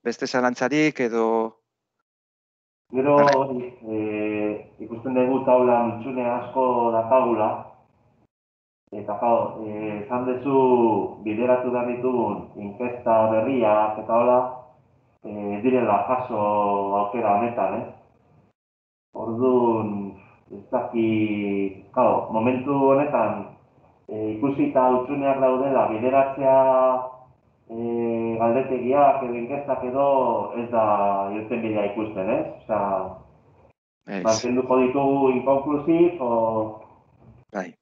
Speaker 1: beste zalantzarik edo...
Speaker 2: Gero, ikusten dugu taula mitxune asko da pagula, Eta jo, eh, esan dezu bideratu behar ditugun inkesta berria eta hola e, direla jaso aukera honetan, eh? Orduan, ez daki, jo, momentu honetan e, eh, ikusi eta utxuneak daudela bideratzea e, galdetegiak edo inkestak edo ez da irten bidea ikusten, ez? Eh? Osa, Ez. Ba, ditugu inkonklusi,
Speaker 1: o... Bai.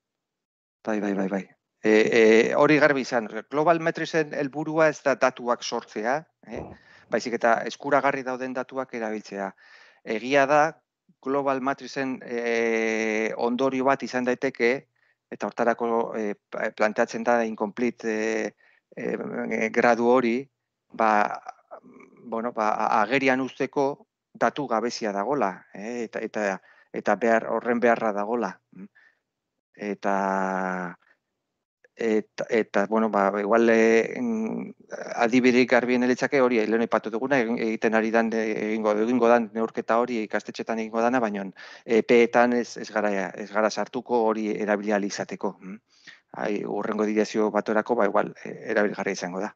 Speaker 1: Bai, bai, bai, bai. E, e, hori garbi izan, global metrisen helburua ez da datuak sortzea, eh? baizik eta eskuragarri dauden datuak erabiltzea. Egia da, global matrizen e, ondorio bat izan daiteke, eta hortarako e, planteatzen da inkomplit e, e, gradu hori, ba, bueno, ba, agerian uzteko datu gabezia dagola, eh? eta, eta, eta behar, horren beharra dagola eta eta, eta bueno, ba, igual eh adibirik garbien elitzake hori eh, lehen ipatu duguna egiten ari dan eh, egingo egingo dan neurketa hori ikastetxetan egingo dana baino eh, epeetan ez ez gara ez gara sartuko hori erabilia izateko. Hai hm? urrengo direzio batorako ba igual erabilgarri izango da.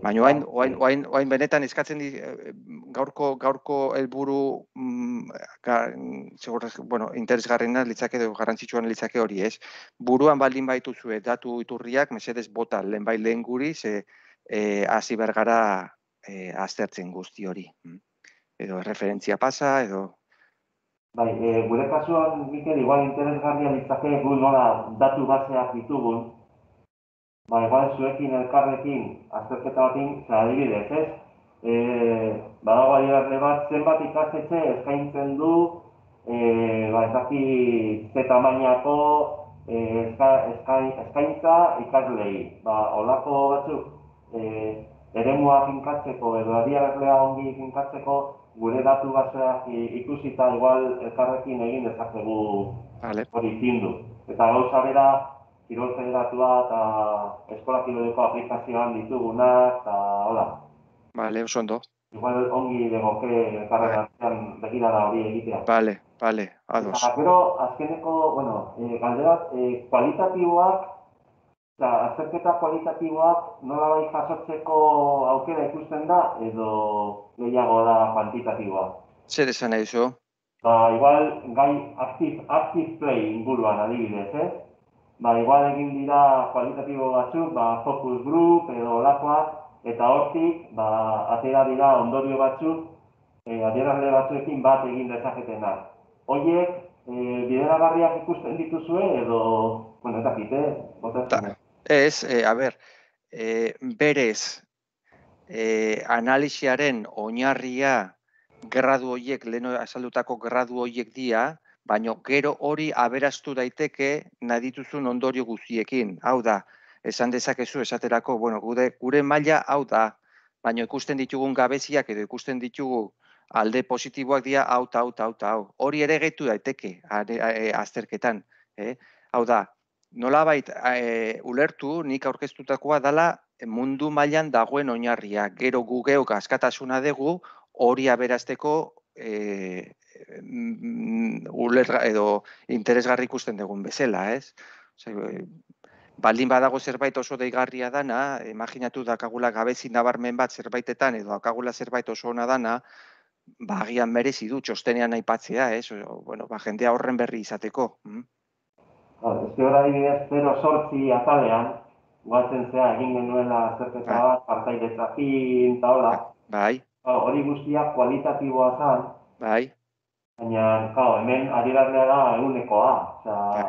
Speaker 1: Baina orain orain orain benetan eskatzen di eh, gaurko gaurko helburu mm, segurra bueno interesgarrena litzake edo garrantzitsuan litzake hori, ez? Buruan baldin baituzue datu iturriak mesedes bota lehen bai lehen guri se eh, hasi bergara eh, aztertzen guzti hori. Mm. Edo referentzia pasa edo Bai, gure
Speaker 2: kasuan Mikel igual interesgarria litzake gune nola datu baseak ditugun, Ba, bai, egan elkarrekin, azterketa batin, zera adibidez, ez? E, badago bat, zenbat ikastetxe eskaintzen du, e, ba, ez daki ze e, eskaintza ikaslei. Ba, olako batzuk, e, ere mua finkatzeko, edo adierazlea ongi finkatzeko, gure datu batzeak ikusita igual elkarrekin egin dezakegu hori vale. zindu. Eta gauza bera, kirol federatua eta eskola kiroleko aplikazioan dituguna eta hola. Vale, oso ondo. Igual ongi degoke karregatzean begira da hori egitea. Vale,
Speaker 1: vale, ados.
Speaker 2: Pero azkeneko, bueno, eh, galderat, eh, kualitatiboak, eta azterketa kualitatiboak nola bai jasotzeko aukera ikusten da, edo lehiago da kualitatiboa.
Speaker 1: Zer esan nahi zu?
Speaker 2: Ba, igual, gai, active, active play inguruan adibidez, eh? ba, igual egin dira kualitatibo batzuk, ba, focus group edo olakoa, eta hortik, ba, atera dira ondorio batzuk, e, adierazle batzuekin bat egin dezaketena. Oiek, e, eh, bidera barriak ikusten dituzue edo, bueno, eta kite,
Speaker 1: botez? Ez, eh, a ber, e, berez, e, analisiaren oinarria, gradu hoiek, leheno azaldutako gradu hoiek dia, baino gero hori aberastu daiteke nadituzun ondorio guziekin. Hau da, esan dezakezu esaterako, bueno, gure, gure maila hau da, baino ikusten ditugun gabeziak edo ikusten ditugu alde positiboak dira hau, hau, hau, hau. Hori ere getu daiteke e, azterketan. Eh? Hau da, nola e, ulertu nik aurkeztutakoa dala mundu mailan dagoen oinarria. Gero gugeok askatasuna dugu hori aberasteko eh mm, mm, edo interesgarri ikusten dugun bezala, ez? Eh, baldin badago zerbait oso deigarria dana, imaginatu dakagula gabezi nabarmen bat zerbaitetan edo akagula zerbait oso ona dana, ba agian merezi du txostenean aipatzea, ez? O, bueno, ba, jendea horren berri izateko, hm. Ba, eskerra dira 08
Speaker 2: Guatzen zea, egin genuela zertetan bai. bat, partai taola. Bai. Ba, hori guztia kualitatiboa zan. Bai. Baina, kao, hemen adierazlea da egunekoa. Osea,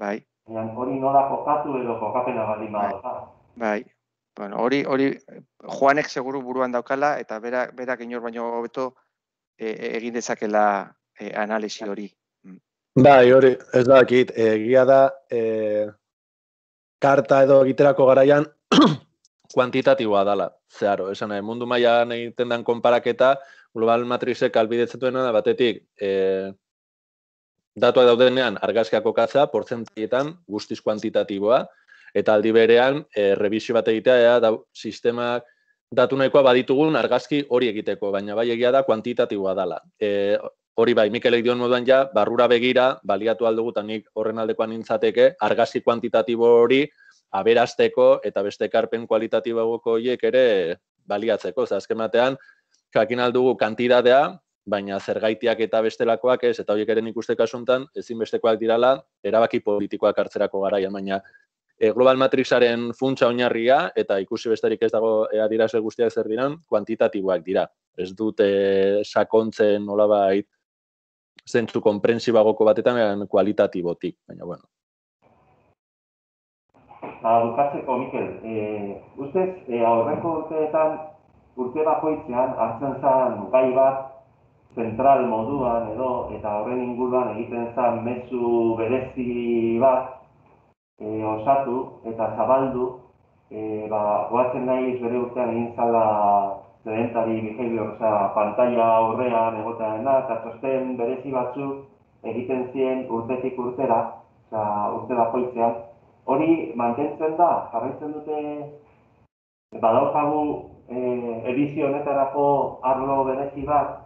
Speaker 1: bai. bai.
Speaker 2: hori nola kokatu edo kokapena bali bai. Da.
Speaker 1: Bai. Bueno, hori, hori Juanek seguru buruan daukala eta berak, berak inor baino hobeto e, e, egin dezakela e, analisi hori. Da,
Speaker 3: mm. bai, hori, ez da, egia da, e, karta edo egiterako garaian, kuantitatiboa dala. Zeharo, esan nahi, mundu maia egiten tendan konparaketa, global matrizek albidetzen duena da, batetik, e, datuak daudenean, argazkiako katza, porzentietan, guztiz kuantitatiboa, eta aldi berean, e, eh, revizio bat egitea, da, sistemak datu nahikoa baditugun argazki hori egiteko, baina bai egia da, kuantitatiboa dala. E, hori bai, Mikel dion moduan ja, barrura begira, baliatu aldugutan nik horren aldekoan nintzateke, argazki kuantitatibo hori, aberasteko eta beste ekarpen kualitatiboko ere baliatzeko, ze azken batean jakin aldugu kantidadea, baina zergaitiak eta bestelakoak ez, eta horiek eren ikuste kasuntan, ezinbestekoak dirala, erabaki politikoak hartzerako garaian, baina eh, Global Matrixaren funtsa oinarria, eta ikusi besterik ez dago ea dirase guztiak zer diran, kuantitatiboak dira. Ez dute eh, sakontzen nolabait zentzu konprensibagoko batetan kualitatibotik, baina bueno,
Speaker 1: ba,
Speaker 2: bukatzeko, Mikel, e, ustez, e, eh, aurreko urteetan, urte bakoitzean hartzen zen gai bat, zentral moduan edo, eta horren inguruan egiten zen mezu berezi bat, eh, osatu eta zabaldu, e, ba, goatzen nahi bere urtean egin zala zedentari behavior, oza, pantalla aurrean egotean da, eta berezi batzu egiten ziren urtetik urtera, eta urte bakoitzean, hori mantentzen da, jarraitzen dute badaukagu eh, edizio honetarako
Speaker 1: arlo berezi bat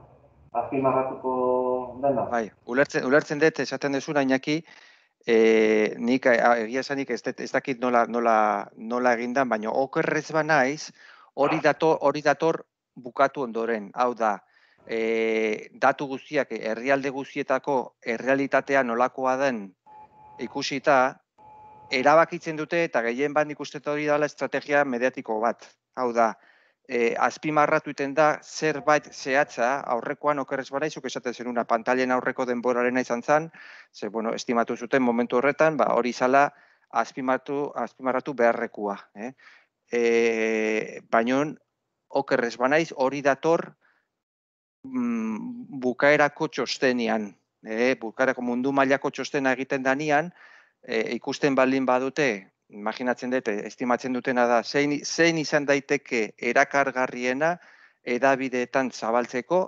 Speaker 1: azpimarratuko marratuko dena. Bai, ulertzen, ulertzen dut, esaten duzu nainaki, E, eh, nik eh, ah, egia esanik ez, ez dakit nola, nola, nola egindan, baina okerrez ba naiz, hori ah. dator, hori dator bukatu ondoren. Hau da, e, datu guztiak, herrialde guztietako, errealitatea nolakoa den ikusita, erabakitzen dute eta gehien bat nik uste hori dala estrategia mediatiko bat. Hau da, e, azpimarratu iten da zerbait zehatza aurrekoan okerrez bara izuk esaten zen una pantalien aurreko denboraren izan zen, ze, bueno, estimatu zuten momentu horretan, ba, hori izala azpimarratu beharrekoa. Eh? E, Baina okerrez banaiz hori dator mm, bukaerako txostenian, eh? bukaerako mundu mailako txostena egiten danian, e, ikusten baldin badute, imaginatzen dute, estimatzen dutena da, zein, zein izan daiteke erakargarriena edabideetan zabaltzeko,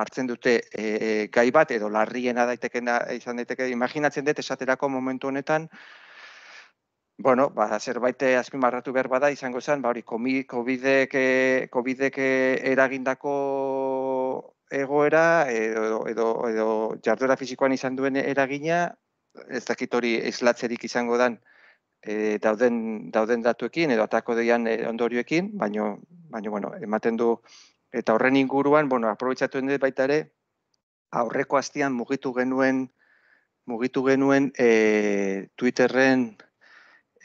Speaker 1: hartzen dute e, e, gai bat edo larriena daitekena izan daiteke, imaginatzen dut esaterako momentu honetan, Bueno, ba, zerbait azpimarratu behar bada izango zen, ba, hori, COVID-ek e, eragindako egoera edo, edo, edo, edo jarduera fizikoan izan duen eragina, ez dakit hori eslatzerik izango dan e, dauden, dauden datuekin edo atako deian e, ondorioekin, baino, baino, bueno, ematen du eta horren inguruan, bueno, aprobitzatu hende baita ere, aurreko hastian mugitu genuen, mugitu genuen e, Twitterren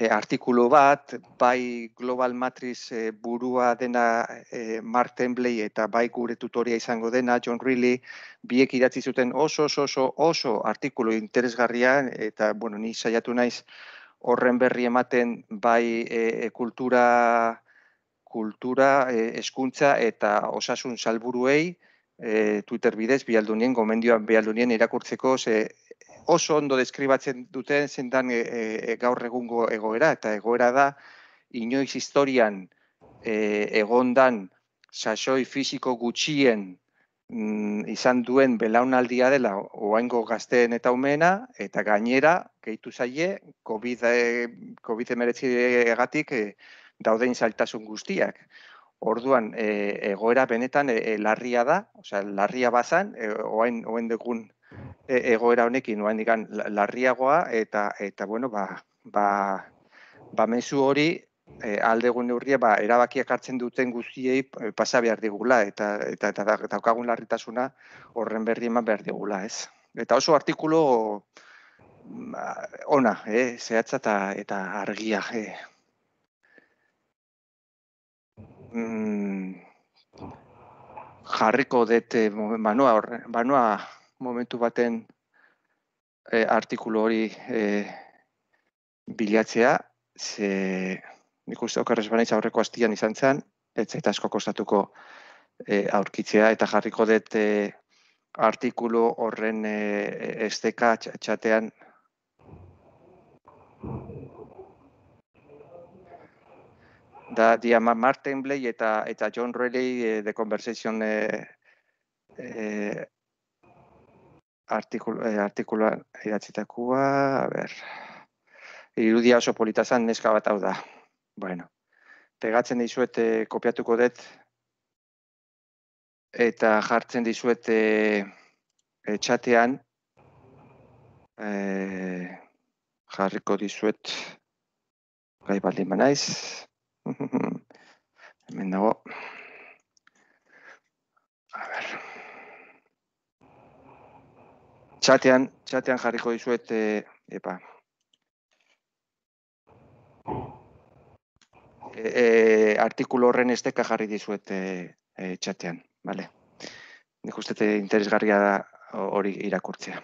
Speaker 1: e, artikulu bat, bai Global Matrix e, burua dena e, Mark eta bai gure tutoria izango dena John Reilly, biek idatzi zuten oso, oso, oso, oso artikulu interesgarria eta, bueno, ni saiatu naiz horren berri ematen bai e, kultura, kultura, e, eskuntza eta osasun salburuei e, Twitter bidez, bialdunien, gomendioan bialdunien irakurtzeko ze oso ondo deskribatzen duten zendan e, e, e, gaur egungo egoera, eta egoera da, inoiz historian egondan sasoi fisiko gutxien mm, izan duen belaunaldia dela oaingo gazteen eta umena, eta gainera, gehitu zaie, COVID-19 COVID egatik e, dauden zailtasun guztiak. Orduan, egoera benetan larria da, osea, larria bazan, e, oain, e, egoera honekin noain digan larriagoa eta eta bueno ba ba ba hori e, aldegun neurria ba erabakiak hartzen duten guztiei e, pasa behar digula eta eta eta daukagun larritasuna horren berri eman behar ez? Eta oso artikulu ba, ona, eh, zehatza eta, eta argia, eh. Mm, jarriko dut, e, manoa, manua momentu baten e, artikulu hori e, bilatzea, ze nik uste okarrez banaitz aurreko astian izan zen, ez asko kostatuko e, aurkitzea, eta jarriko dut e, artikulu horren e, esteka txatean, da dia Martin Blay eta eta John Reilly e, de conversation eh artikulu, artikular, eh, artikula idatzitakua, a ber, irudia oso politazan neska bat hau da. Bueno, pegatzen dizuet eh, kopiatuko dut, eta jartzen dizuet eh, txatean, eh, jarriko dizuet gai baldin banaiz. <laughs> Hemen dago. A ber. Txatean, txatean jarriko dizuet, e, epa. E, e, artikulu horren esteka jarri dizuet e, e, txatean, bale. Nik uste interesgarria da hori irakurtzea.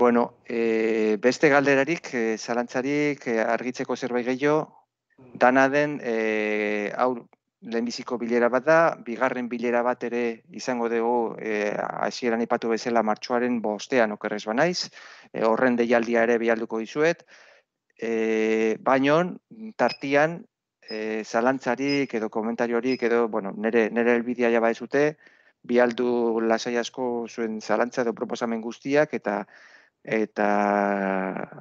Speaker 1: Bueno, e, beste galderarik, zalantzarik, argitzeko zerbait gehiago, dana den, e, aur, lehenbiziko bilera bat da, bigarren bilera bat ere izango dugu e, ipatu bezala martxoaren bostean okerrez banaiz, e, horren deialdia ere bialduko dizuet, e, baino, tartian, e, zalantzarik edo komentari edo, bueno, nere, nere elbidia jaba ez zute, bialdu lasai asko zuen zalantza edo proposamen guztiak eta eta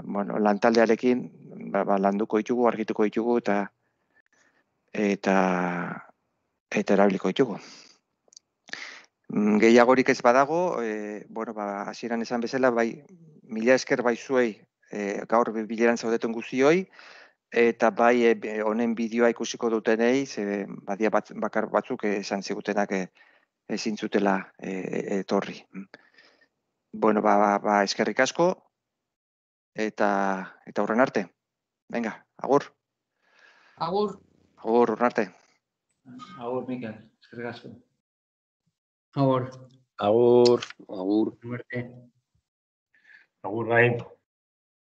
Speaker 1: bueno, lantaldearekin ba, ba, landuko ditugu, argituko ditugu eta eta eta erabiliko ditugu. Mm, gehiagorik ez badago, e, bueno, ba, asieran esan bezala, bai, mila esker bai zuei e, gaur bileran zaudetun guzioi, eta bai e, honen bideoa ikusiko dutenei, ze badia bat, bakar batzuk esan zigutenak e, ezin zutela e, etorri. bueno, ba, ba, ba, eskerrik asko, eta eta horren arte. Venga, agur. Agur. Agur, ¿es
Speaker 2: Agur, Mikel. Eskerrik asko.
Speaker 1: Agur. Agur.